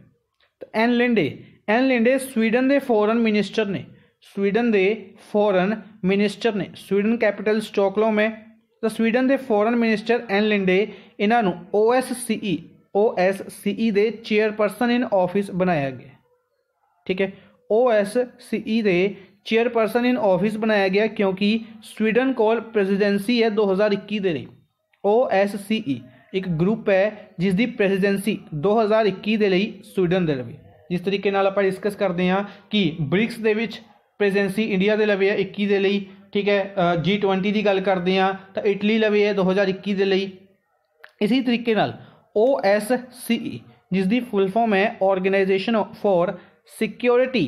Ann Linde Ann Linde Sweden ਦੇ ਫੋਰਨ ਮਿਨਿਸਟਰ ਨੇ ਸਵੀਡਨ ਦੇ ਫੋਰਨ ਮਿਨਿਸਟਰ ਨੇ ਸਵੀਡਨ ਕੈਪੀਟਲ ਸਟਾਕਹੋਮ ਹੈ ਤਾਂ ਸਵੀਡਨ ਦੇ ਫੋਰਨ ਮਿਨਿਸਟਰ ਐਨ ਲਿੰਡੇ ਇਹਨਾਂ ਨੂੰ OSCE OSCE ਦੇ ਚੇਅਰਪਰਸਨ ਇਨ ਆਫਿਸ ਬਣਾਇਆ ਗਿਆ ਠੀਕ ਹੈ OSCE ਦੇ ਚੇਅਰਪਰਸਨ ਇਨ ਆਫਿਸ ਬਣਾਇਆ ਗਿਆ ਕਿਉਂਕਿ ਸਵੀਡਨ ਕੋਲ ਪ੍ਰੈਜ਼ੀਡੈਂਸੀ ਹੈ 2021 ਦੇ ਲਈ OSCE ਇੱਕ ਗਰੁੱਪ ਹੈ ਜਿਸ ਦੀ ਪ੍ਰੈਜ਼ੀਡੈਂਸੀ 2021 ਦੇ ਲਈ ਸਵੀਡਨ ਦੇ ਲਈ ਜਿਸ ਤਰੀਕੇ ਨਾਲ ਆਪਾਂ ਡਿਸਕਸ ਕਰਦੇ ਹਾਂ ਕਿ ਬ੍ਰਿਕਸ ਦੇ ਵਿੱਚ ਪ੍ਰੈਜ਼ੈਂਸੀ ਇੰਡੀਆ ਦੇ ਲਵੇ ਹੈ 21 ਦੇ ਲਈ ਠੀਕ ਹੈ ਜੀ 20 ਦੀ ਗੱਲ ਕਰਦੇ ਆ ਤਾਂ ਇਟਲੀ ਲਵੇ ਹੈ 2021 ਦੇ ਲਈ ਇਸੇ ਤਰੀਕੇ ਨਾਲ OSCE ਜਿਸ ਦੀ ਫੁੱਲ ਫਾਰਮ ਹੈ organisation for security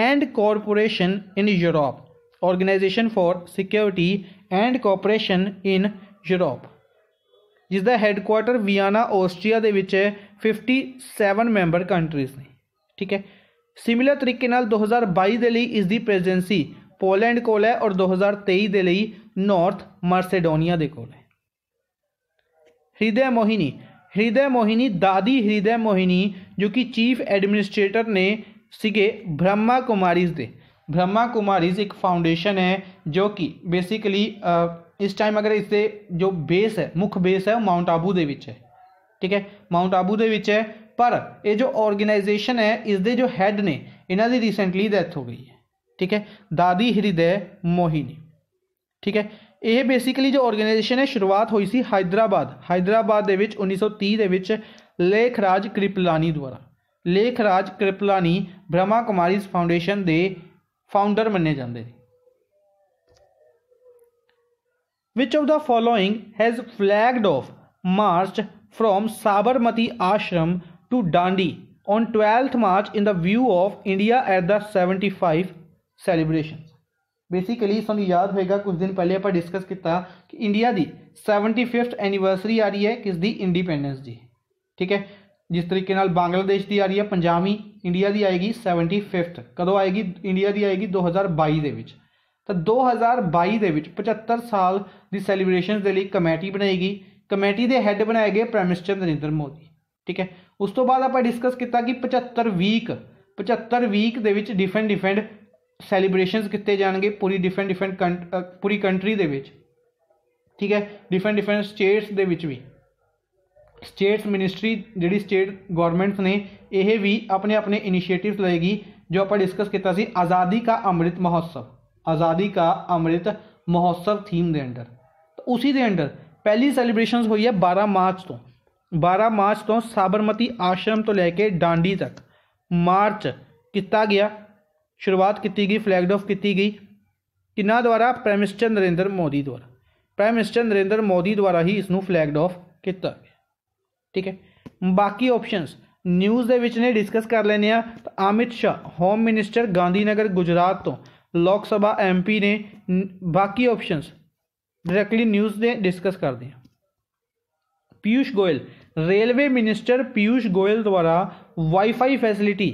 and corporation in Europe organisation for security and corporation in Europe ਜਿਸ ਦਾ ਹੈੱਡਕੁਆਰਟਰ ਵਿਆਨਾ ਆਸਟਰੀਆ ਦੇ ਵਿੱਚ ਹੈ 57 ਮੈਂਬਰ ਕੰਟਰੀਜ਼ ਨੇ ਠੀਕ ਹੈ सिमिलर तरीके दो हज़ार बई दे इसकी प्रेजिडेंसी पोलैंड को और दो हज़ार तेई दे नॉर्थ मरसेडोनिया को हृदय मोहिनी हृदय मोहिनी दादी हृदय मोहिनी जो कि चीफ एडमिनिस्ट्रेटर ने सके ब्रह्मा कुमारीज दे ब्रह्मा कुमारीज एक फाउंडेशन है जो कि बेसिकली इस टाइम अगर इससे जो बेस है मुख्य बेस है माउंट आबू दे ठीक है माउंट आबू दे ਪਰ ਇਹ ਜੋ ਆਰਗੇਨਾਈਜੇਸ਼ਨ ਹੈ ਇਸ ਦੇ ਜੋ ਹੈੱਡ ਨੇ ਇਹਨਾਂ ਦੀ ਰੀਸੈਂਟਲੀ ਡੈਥ ਹੋ ਗਈ ਹੈ ਠੀਕ ਹੈ ਦਾਦੀ ਹਿਰਦੇ ਮੋਹਿਨੀ ਠੀਕ ਹੈ ਇਹ ਬੇਸਿਕਲੀ ਜੋ ਆਰਗੇਨਾਈਜੇਸ਼ਨ ਹੈ ਸ਼ੁਰੂਆਤ ਹੋਈ ਸੀ ਹਾਈਦਰਾਬਾਦ ਹਾਈਦਰਾਬਾਦ ਦੇ ਵਿੱਚ 1930 ਦੇ ਵਿੱਚ ਲੇਖਰਾਜ ਕ੍ਰਿਪਲਾਨੀ ਦੁਆਰਾ ਲੇਖਰਾਜ ਕ੍ਰਿਪਲਾਨੀ ਬ੍ਰਹਮਾ ਕੁਮਾਰੀਜ਼ ਫਾਊਂਡੇਸ਼ਨ ਦੇ ਫਾਊਂਡਰ ਮੰਨੇ ਜਾਂਦੇ ਨੇ which of the following has flagged off march from Sabarmati Ashram to Dandi on 12th March in the view of India at the 75 celebrations. Basically सू याद होगा कुछ दिन पहले आप डिस्कस किया कि इंडिया की सैवनटी फिफ्थ एनीवर्सरी आ रही है किस दी इंडिपेंडेंस की ठीक है जिस तरीके ਨਾਲ ਬੰਗਲਾਦੇਸ਼ ਦੀ ਆ ਰਹੀ ਹੈ 50ਵੀਂ ਇੰਡੀਆ ਦੀ ਆਏਗੀ 75th ਕਦੋਂ ਆਏਗੀ ਇੰਡੀਆ ਦੀ ਆਏਗੀ 2022 ਦੇ ਵਿੱਚ ਤਾਂ 2022 ਦੇ ਵਿੱਚ 75 ਸਾਲ ਦੀ ਸੈਲੀਬ੍ਰੇਸ਼ਨਸ ਦੇ ਲਈ ਕਮੇਟੀ ਬਣਾਏਗੀ ਕਮੇਟੀ ਦੇ ਹੈੱਡ ਬਣਾਏ ਗਏ ਪ੍ਰਾਈਮ ਮਿਨਿਸਟਰ ਨਰਿੰਦਰ ਮੋਦੀ ਠੀਕ ਹੈ उस तो बाद डिस्कस किया कि पचहत्तर वीक पचहत्तर वीक के डिफरेंट डिफरेंट सैलीब्रेशन किए जाएंगे पूरी डिफरेंट डिफरेंट कंट पूरी कंट्री के ठीक है डिफरेंट डिफरेंट स्टेट्स के स्टेट्स मिनिस्ट्री जी स्टेट गौरमेंट्स ने यह भी अपने अपने इनिशिएटिव लेगी जो आप डिस्कस किया आज़ादी का अमृत महोत्सव आज़ादी का अमृत महोत्सव थीम के अंडर तो उसी के अंडर पहली सैलीब्रेशन हुई है बारह मार्च तो 12 ਮਾਰਚ ਤੋਂ ਸਾਬਰਮਤੀ ਆਸ਼ਰਮ ਤੋਂ ਲੈ ਕੇ ਡਾਂਡੀ ਤੱਕ ਮਾਰਚ ਕੀਤਾ ਗਿਆ ਸ਼ੁਰੂਆਤ ਕੀਤੀ ਗਈ ਫਲੈਗ ਆਫ ਕੀਤੀ ਗਈ ਕਿਨਾਂ ਦੁਆਰਾ ਪ੍ਰਾਈਮ ਮਿਨਿਸਟਰ ਨਰਿੰਦਰ ਮੋਦੀ ਦੁਆਰਾ ਪ੍ਰਾਈਮ ਮਿਨਿਸਟਰ ਨਰਿੰਦਰ ਮੋਦੀ ਦੁਆਰਾ ਹੀ ਇਸ ਨੂੰ ਫਲੈਗ ਆਫ ਕੀਤਾ ਗਿਆ ਠੀਕ ਹੈ ਬਾਕੀ ਆਪਸ਼ਨਸ ਨਿਊਜ਼ ਦੇ ਵਿੱਚ ਨੇ ਡਿਸਕਸ ਕਰ ਲੈਨੇ ਆ ਅਮਿਤ ਸ਼ਾ ਹੋਮ ਮਿਨਿਸਟਰ ਗਾਂਧੀਨਗਰ ਗੁਜਰਾਤ ਤੋਂ ਲੋਕ ਸਭਾ ਐਮਪੀ ਨੇ ਬਾਕੀ ਆਪਸ਼ਨਸ ਡਾਇਰੈਕਟਲੀ ਨਿਊਜ਼ ਦੇ ਡਿਸਕਸ ਕਰਦੇ ਆ ਪਿਊਸ਼ ਗੋਇਲ रेलवे मिनिस्टर पीयूष गोयल द्वारा wifi facility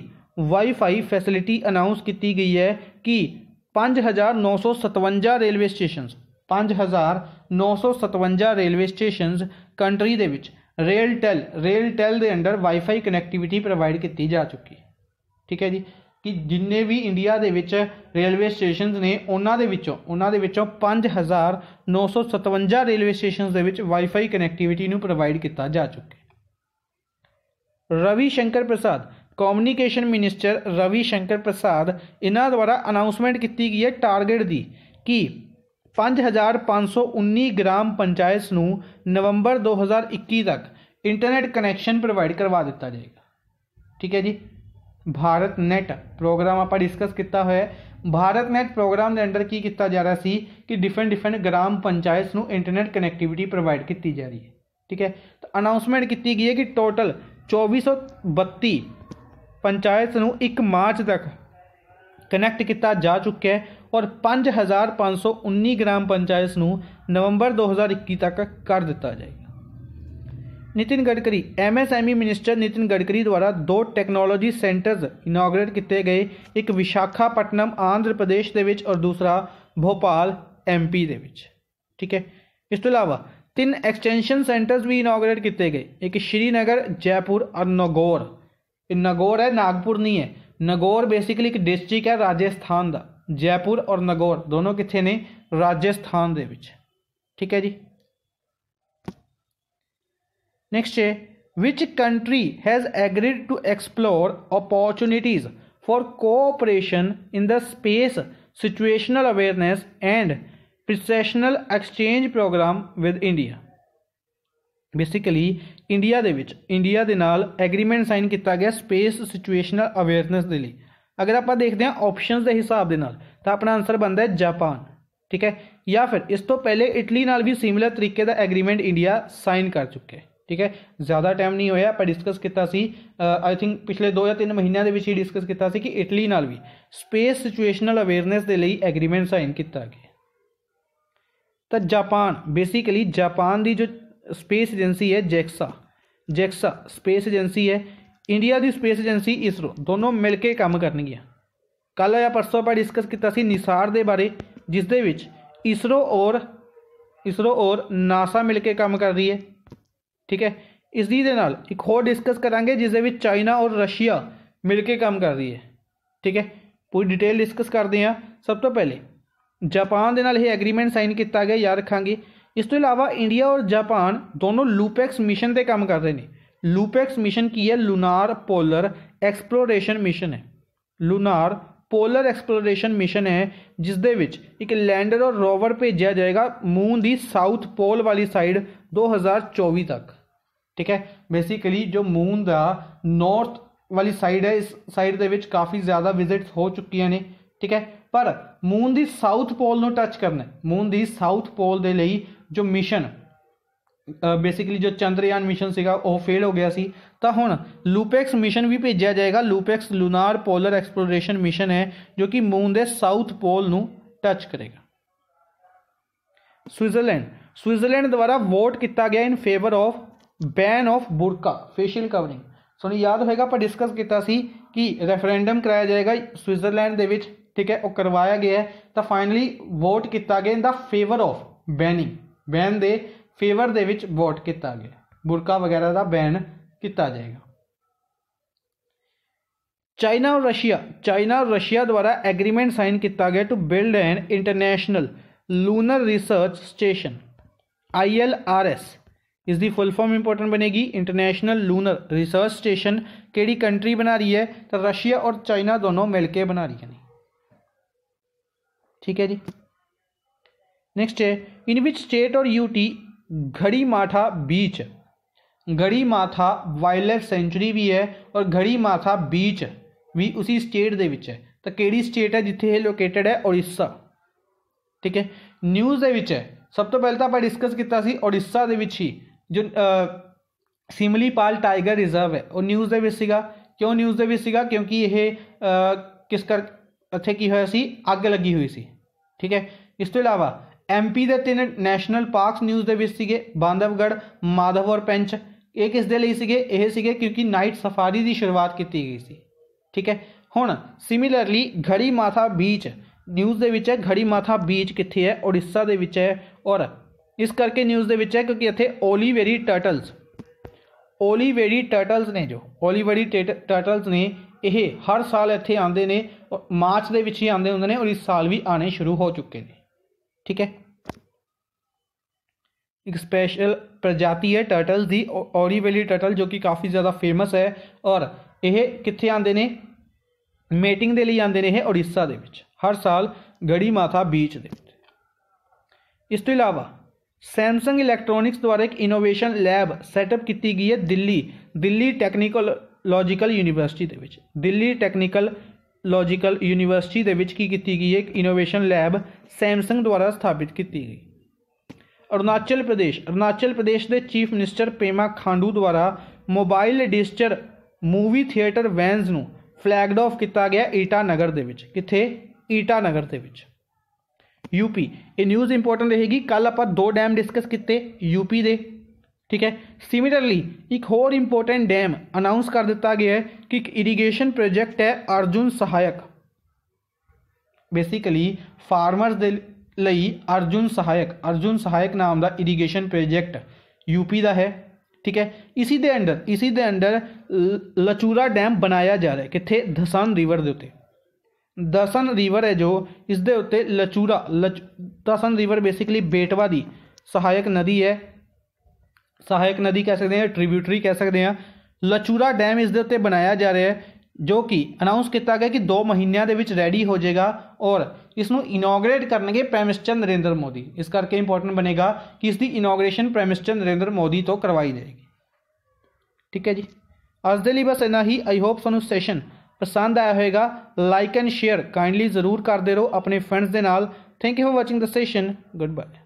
wifi facility announce की गई है कि पाँच हज़ार नौ सौ सतवंजा रेलवे स्टेशन पाँच हज़ार नौ सौ सतवंजा रेलवे स्टेशन कंट्री के रेल टैल रेल टैल के अंडर वाईफाई कनैक्टिविटी प्रोवाइड की जा चुकी ठीक है जी ਕਿ ਜਿੰਨੇ ਵੀ ਇੰਡੀਆ ਦੇ ਵਿੱਚ ਰੇਲਵੇ ਸਟੇਸ਼ਨਸ ਨੇ ਉਹਨਾਂ ਦੇ ਵਿੱਚੋਂ ਉਹਨਾਂ ਦੇ ਵਿੱਚੋਂ 5957 ਰੇਲਵੇ ਸਟੇਸ਼ਨਸ ਦੇ ਵਿੱਚ ਵਾਈਫਾਈ ਕਨੈਕਟੀਵਿਟੀ ਨੂੰ ਪ੍ਰੋਵਾਈਡ ਕੀਤਾ ਜਾ ਚੁੱਕਾ ਹੈ ਰਵੀ ਸ਼ੰਕਰ ਪ੍ਰਸਾਦ ਕਮਿਊਨੀਕੇਸ਼ਨ ਮਿਨਿਸਟਰ ਰਵੀ ਸ਼ੰਕਰ ਪ੍ਰਸਾਦ ਇਹਨਾਂ ਦੁਆਰਾ ਅਨਾਉਂਸਮੈਂਟ ਕੀਤੀ ਗਈ ਹੈ ਟਾਰਗੇਟ ਦੀ ਕਿ 5519 ਗ੍ਰਾਮ ਪੰਚਾਇਤ ਨੂੰ ਨਵੰਬਰ 2021 ਤੱਕ ਇੰਟਰਨੈਟ ਕਨੈਕਸ਼ਨ ਪ੍ਰੋਵਾਈਡ ਕਰਵਾ ਦਿੱਤਾ ਜਾਏਗਾ ਠੀਕ ਹੈ ਜੀ भारत नेट प्रोग्राम आप डिस्कस किया है भारत नेट प्रोग्राम के अंडर की किया जा रहा है कि डिफरेंट डिफरेंट ग्राम पंचायत में इंटरनेट कनैक्टिविटी प्रोवाइड की जा रही है ठीक है तो अनाउंसमेंट की गई है कि टोटल चौबीस सौ बत्ती पंचायत में एक मार्च तक कनैक्ट किया जा चुका है और पाँच हज़ार पाँच सौ उन्नी ग्राम पंचायत नवंबर दो हज़ार इक्की तक कर दिता जाएगा Nitin Gadkari M M S E minister Nitin Gadkari द्वारा दो टेक्नोलॉजी सेंटर्स इनागरेट किए गए एक विशाखापट्टनम आंध्र प्रदेश के और दूसरा भोपाल एम पी के ठीक है इस तो अलावा तीन एक्सटेंशन सेंटर्स भी इनागरेट किए गए एक श्रीनगर जयपुर और नगौर नगौर है नागपुर नहीं है नगौर बेसिकली एक डिस्ट्रिक्ट है राजस्थान का जयपुर और नगौर दोनों कितने ने राजस्थान के ठीक है जी नेक्स्ट है which country has agreed to explore opportunities for cooperation in the space situational awareness and professional exchange programme with India basically India के इंडिया के नाल एग्रीमेंट साइन किया गया स्पेस सिचुएशनल अवेयरनेस के लिए अगर आप देखते हैं ऑप्शन के हिसाब के नाल तो अपना आंसर बनता है जापान ठीक है या फिर इस तो पहले इटली नाल भी सिमिलर तरीके का एग्रीमेंट इंडिया साइन कर चुके हैं ਠੀਕ ਹੈ ਜ਼ਿਆਦਾ ਟਾਈਮ ਨਹੀਂ ਹੋਇਆ ਪਰ ਡਿਸਕਸ ਕੀਤਾ ਸੀ ਆਈ ਥਿੰਕ ਪਿਛਲੇ 2 ਜਾਂ 3 ਮਹੀਨਿਆਂ ਦੇ ਵਿੱਚ ਹੀ ਡਿਸਕਸ ਕੀਤਾ ਸੀ ਕਿ ਇਟਲੀ ਨਾਲ ਵੀ ਸਪੇਸ ਸਿਚੁਏਸ਼ਨਲ ਅਵੇਅਰਨੈਸ ਦੇ ਲਈ ਐਗਰੀਮੈਂਟ ਸਾਈਨ ਕੀਤਾ ਗਿਆ ਤਾਂ ਜਾਪਾਨ ਬੇਸਿਕਲੀ ਜਾਪਾਨ ਦੀ ਜੋ ਸਪੇਸ ਏਜੰਸੀ ਹੈ ਜੈਕਸਾ ਜੈਕਸਾ ਸਪੇਸ ਏਜੰਸੀ ਹੈ ਇੰਡੀਆ ਦੀ ਸਪੇਸ ਏਜੰਸੀ ਇਸਰੋ ਦੋਨੋਂ ਮਿਲ ਕੇ ਕੰਮ ਕਰਨਗੀਆਂ ਕੱਲ ਜਾਂ ਪਰਸੋਂ ਆਪਾਂ ਡਿਸਕਸ ਕੀਤਾ ਸੀ ਨਿਸਾਰ ਦੇ ਬਾਰੇ ਜਿਸ ਦੇ ਵਿੱਚ ਇਸਰੋ ਔਰ ਇਸਰੋ ਔਰ ਨਾਸਾ ਮਿਲ ਕੇ ਕੰਮ ਕਰ ਰਹੀ ਹੈ ठीक है इसी के नाल एक होर डिस्कस करा जिस चाइना और रशिया मिलकर काम कर रही है ठीक है पूरी डिटेल डिस्कस करते हैं सब तो पहले जापान के नाल एग्रीमेंट साइन किया गया याद रखा इस तो अलावा इंडिया और जापान दोनों लूपैक्स मिशन पर काम कर रहे हैं लूपैक्स मिशन की है लुनार पोलर एक्सप्लोरेशन मिशन है लुनार ਪੋਲਰ ਐਕਸਪਲੋਰੇਸ਼ਨ ਮਿਸ਼ਨ ਹੈ ਜਿਸ ਦੇ ਵਿੱਚ ਇੱਕ ਲੈਂਡਰ ਔਰ ਰੋਵਰ ਭੇਜਿਆ ਜਾਏਗਾ ਮੂਨ ਦੀ ਸਾਊਥ ਪੋਲ ਵਾਲੀ ਸਾਈਡ 2024 ਤੱਕ ਠੀਕ ਹੈ ਬੇਸਿਕਲੀ ਜੋ ਮੂਨ ਦਾ ਨਾਰਥ ਵਾਲੀ ਸਾਈਡ ਹੈ ਇਸ ਸਾਈਡ ਦੇ ਵਿੱਚ ਕਾਫੀ ਜ਼ਿਆਦਾ ਵਿਜ਼ਿਟਸ ਹੋ ਚੁੱਕੀਆਂ ਨੇ ਠੀਕ ਹੈ ਪਰ ਮੂਨ ਦੀ ਸਾਊਥ ਪੋਲ ਨੂੰ ਟੱਚ ਕਰਨਾ ਮੂਨ ਦੀ ਸਾਊਥ ਪੋਲ ਦੇ ਲਈ ਜੋ ਮਿਸ਼ਨ ਬੇਸਿਕਲੀ ਜੋ ਚੰਦਰਯਾਨ ਮਿਸ਼ਨ ਸੀਗਾ ਉਹ ਫੇਲ ਹੋ ਗਿਆ ਸੀ ਤਾਂ ਹੁਣ ਲੂਪੈਕਸ ਮਿਸ਼ਨ ਵੀ ਭੇਜਿਆ ਜਾਏਗਾ LUPEX lunar polar exploration mission ਹੈ ਜੋ ਕਿ ਮੂਨ ਦੇ ਸਾਊਥ ਪੋਲ ਨੂੰ ਟੱਚ ਕਰੇਗਾ ਸਵਿਟਜ਼ਰਲੈਂਡ ਸਵਿਟਜ਼ਰਲੈਂਡ ਦੁਆਰਾ ਵੋਟ ਕੀਤਾ ਗਿਆ in favour of ban of burqa facial covering ਸੋਨੀ ਯਾਦ ਹੋਏਗਾ ਆਪਾਂ ਡਿਸਕਸ ਕੀਤਾ ਸੀ ਕਿ ਰੈਫਰੈਂਡਮ ਕਰਾਇਆ ਜਾਏਗਾ ਸਵਿਟਜ਼ਰਲੈਂਡ ਦੇ ਵਿੱਚ ਠੀਕ ਹੈ ਉਹ ਕਰਵਾਇਆ ਗਿਆ ਤਾਂ ਫਾਈਨਲੀ ਵੋਟ ਕੀਤਾ ਗਿਆ in the favour of banning ban ਦੇ फेवर के वोट किया गया बुरका वगैरह का बैन किया जाएगा चाइना और रशिया चाइना और रशिया द्वारा एग्रीमेंट साइन किया गया to build an international lunar research station I L R S इसकी फुल फॉर्म इंपोर्टेंट बनेगी इंटरनेशनल लूनर रिसर्च स्टेशन केड़ी कंट्री बना रही है तो रशिया और चाइना दोनों मिलकर बना रही है ठीक है जी नैक्सट है इन विच स्टेट और यूटी घड़ी माथा बीच घड़ी माथा वाइल्ड लाइफ सेंचुरी भी है और घड़ी माथा बीच भी उसी स्टेट के है तो कि स्टेट है जिथे ये लोकेटड है ओडिशा ठीक है न्यूज़ के सब तो पहले तो आप डिस्कस किया ओडिशा के जो सिमलीपाल टाइगर रिजर्व है वह न्यूज़ के क्यों न्यूज़ के क्योंकि यह किस कर इतने की होया अग लगी हुई सी ठीक है इस तुम तो इलावा ਐਮਪੀ ਦੇ ਤਿੰਨ ਨੈਸ਼ਨਲ ਪਾਰਕਸ ਨਿਊਜ਼ ਦੇ ਵਿੱਚ ਸੀਗੇ ਬਾਂਦਵਗੜ ਮਾਧਵਪੁਰ ਪੈਂਚ ਇਹ ਕਿਸ ਦੇ ਲਈ ਸੀਗੇ ਇਹ ਸੀਗੇ ਕਿਉਂਕਿ ਨਾਈਟ ਸਫਾਰੀ ਦੀ ਸ਼ੁਰੂਆਤ ਕੀਤੀ ਗਈ ਸੀ ਠੀਕ ਹੈ ਹੁਣ ਸਿਮਿਲਰਲੀ ਘੜੀ ਮਾਥਾ ਬੀਚ ਨਿਊਜ਼ ਦੇ ਵਿੱਚ ਹੈ ਘੜੀ ਮਾਥਾ ਬੀਚ ਕਿੱਥੇ ਹੈ ਓਡੀਸ਼ਾ ਦੇ ਵਿੱਚ ਹੈ ਔਰ ਇਸ ਕਰਕੇ ਨਿਊਜ਼ ਦੇ ਵਿੱਚ ਹੈ ਕਿਉਂਕਿ ਇੱਥੇ ਓਲੀਵੇਰੀ ਟਰਟਲਸ ਓਲੀਵੇਰੀ ਟਰਟਲਸ ਨੇ ਜੋ ਓਲੀਵੇਰੀ ਟਰਟਲਸ ਨੇ ਇਹ ਹਰ ਸਾਲ ਇੱਥੇ ਆਉਂਦੇ ਨੇ ਮਾਰਚ ਦੇ ਵਿੱਚ ਹੀ ਆਉਂਦੇ ਹੁੰਦੇ ਨੇ ਔਰ ਇਸ ਸਾਲ ਵੀ ਆਣੇ ਸ਼ੁਰੂ ਹੋ ਚੁੱਕੇ ਨੇ ठीक है एक स्पेशल प्रजाति है टर्टल दी ओरी वैली टर्टल जो कि काफ़ी ज़्यादा फेमस है और यह कितने आते हैं मेटिंग दे आते हैं उड़ीसा के हर साल गढ़ी माथा बीच दे इस तो अलावा सैमसंग इलैक्ट्रॉनिक्स द्वारा एक इनोवेशन लैब सैटअप की गई है दिल्ली दिल्ली टैक्नीकोलॉजिकल यूनिवर्सिटी के दिल्ली टैक्नीकल ਲੌਜੀਕਲ ਯੂਨੀਵਰਸਿਟੀ ਦੇ ਵਿੱਚ ਕੀ ਕੀਤੀ ਗਈ ਹੈ ਇੱਕ ਇਨੋਵੇਸ਼ਨ ਲੈਬ ਸੈਮਸੰਗ ਦੁਆਰਾ ਸਥਾਪਿਤ ਕੀਤੀ ਗਈ ਅਰੁਣਾਚਲ ਪ੍ਰਦੇਸ਼ ਅਰੁਣਾਚਲ ਪ੍ਰਦੇਸ਼ ਦੇ ਚੀਫ ਮਿਨਿਸਟਰ ਪੇਮਾ ਖਾਂਡੂ ਦੁਆਰਾ ਮੋਬਾਈਲ ਡਿਸਟਰ ਮੂਵੀ ਥੀਏਟਰ ਵੈਨਸ ਨੂੰ ਫਲੈਗਡ ਆਫ ਕੀਤਾ ਗਿਆ ਈਟਾ ਨਗਰ ਦੇ ਵਿੱਚ ਕਿੱਥੇ ਈਟਾ ਨਗਰ ਦੇ ਵਿੱਚ ਯੂਪੀ ਇਹ ਨਿਊਜ਼ ਇੰਪੋਰਟੈਂਟ ਰਹੇਗੀ ਕੱਲ ਆਪਾਂ ਦੋ ਡੈਮ ਡਿਸਕਸ ਕੀਤੇ ਯੂਪੀ ਦੇ ठीक है सिमिलरली एक और इम्पोर्टेंट डैम अनाउंस कर देता गया है कि एक इरीगेशन प्रोजेक्ट है अर्जुन सहायक बेसिकली फार्मर अर्जुन सहायक अर्जुन सहायक नाम का इरीगेशन प्रोजेक्ट यूपी का है ठीक है इसी के अंडर इसी के अंडर लचूरा डैम बनाया जा रहा है कितने दसन रिवर के उ दसन रिवर है जो इस उत्ते लचूरा लच दसन रिवर बेसिकली बेटवा की सहायक नदी है ਸਹਾਇਕ ਨਦੀ ਕਹਿ ਸਕਦੇ ਹਾਂ ਟ੍ਰਿਬਿਊਟਰੀ ਕਹਿ ਸਕਦੇ ਹਾਂ ਲਚੂਰਾ ਡੈਮ ਇਸ ਦੇ ਉੱਤੇ ਬਣਾਇਆ ਜਾ ਰਿਹਾ ਹੈ ਜੋ ਕਿ ਅਨਾਉਂਸ ਕੀਤਾ ਗਿਆ ਕਿ 2 ਮਹੀਨਿਆਂ ਦੇ ਵਿੱਚ ਰੈਡੀ ਹੋ ਜਾਏਗਾ ਔਰ ਇਸ ਨੂੰ ਇਨੋਗਰੇਟ ਕਰਨਗੇ ਪ੍ਰੈਮਿਸਟਰ ਨਰਿੰਦਰ ਮੋਦੀ ਇਸ ਕਰਕੇ ਇੰਪੋਰਟੈਂਟ ਬਣੇਗਾ ਕਿ ਇਸ ਦੀ ਇਨੋਗਰੇਸ਼ਨ ਪ੍ਰੈਮਿਸਟਰ ਨਰਿੰਦਰ ਮੋਦੀ ਤੋਂ ਕਰਵਾਈ ਜਾਏਗੀ ਠੀਕ ਹੈ ਜੀ ਅੱਜ ਦੇ ਲਈ ਬਸ ਇਨਾ ਹੀ ਆਈ ਹੋਪ ਤੁਹਾਨੂੰ ਸੈਸ਼ਨ ਪਸੰਦ ਆਇਆ ਹੋਵੇਗਾ ਲਾਈਕ ਐਂਡ ਸ਼ੇਅਰ ਕਾਈਂਡਲੀ ਜ਼ਰੂਰ ਕਰਦੇ ਰਹੋ ਆਪਣੇ ਫਰੈਂਡਸ ਦੇ ਨਾਲ thank you for watching the session good bye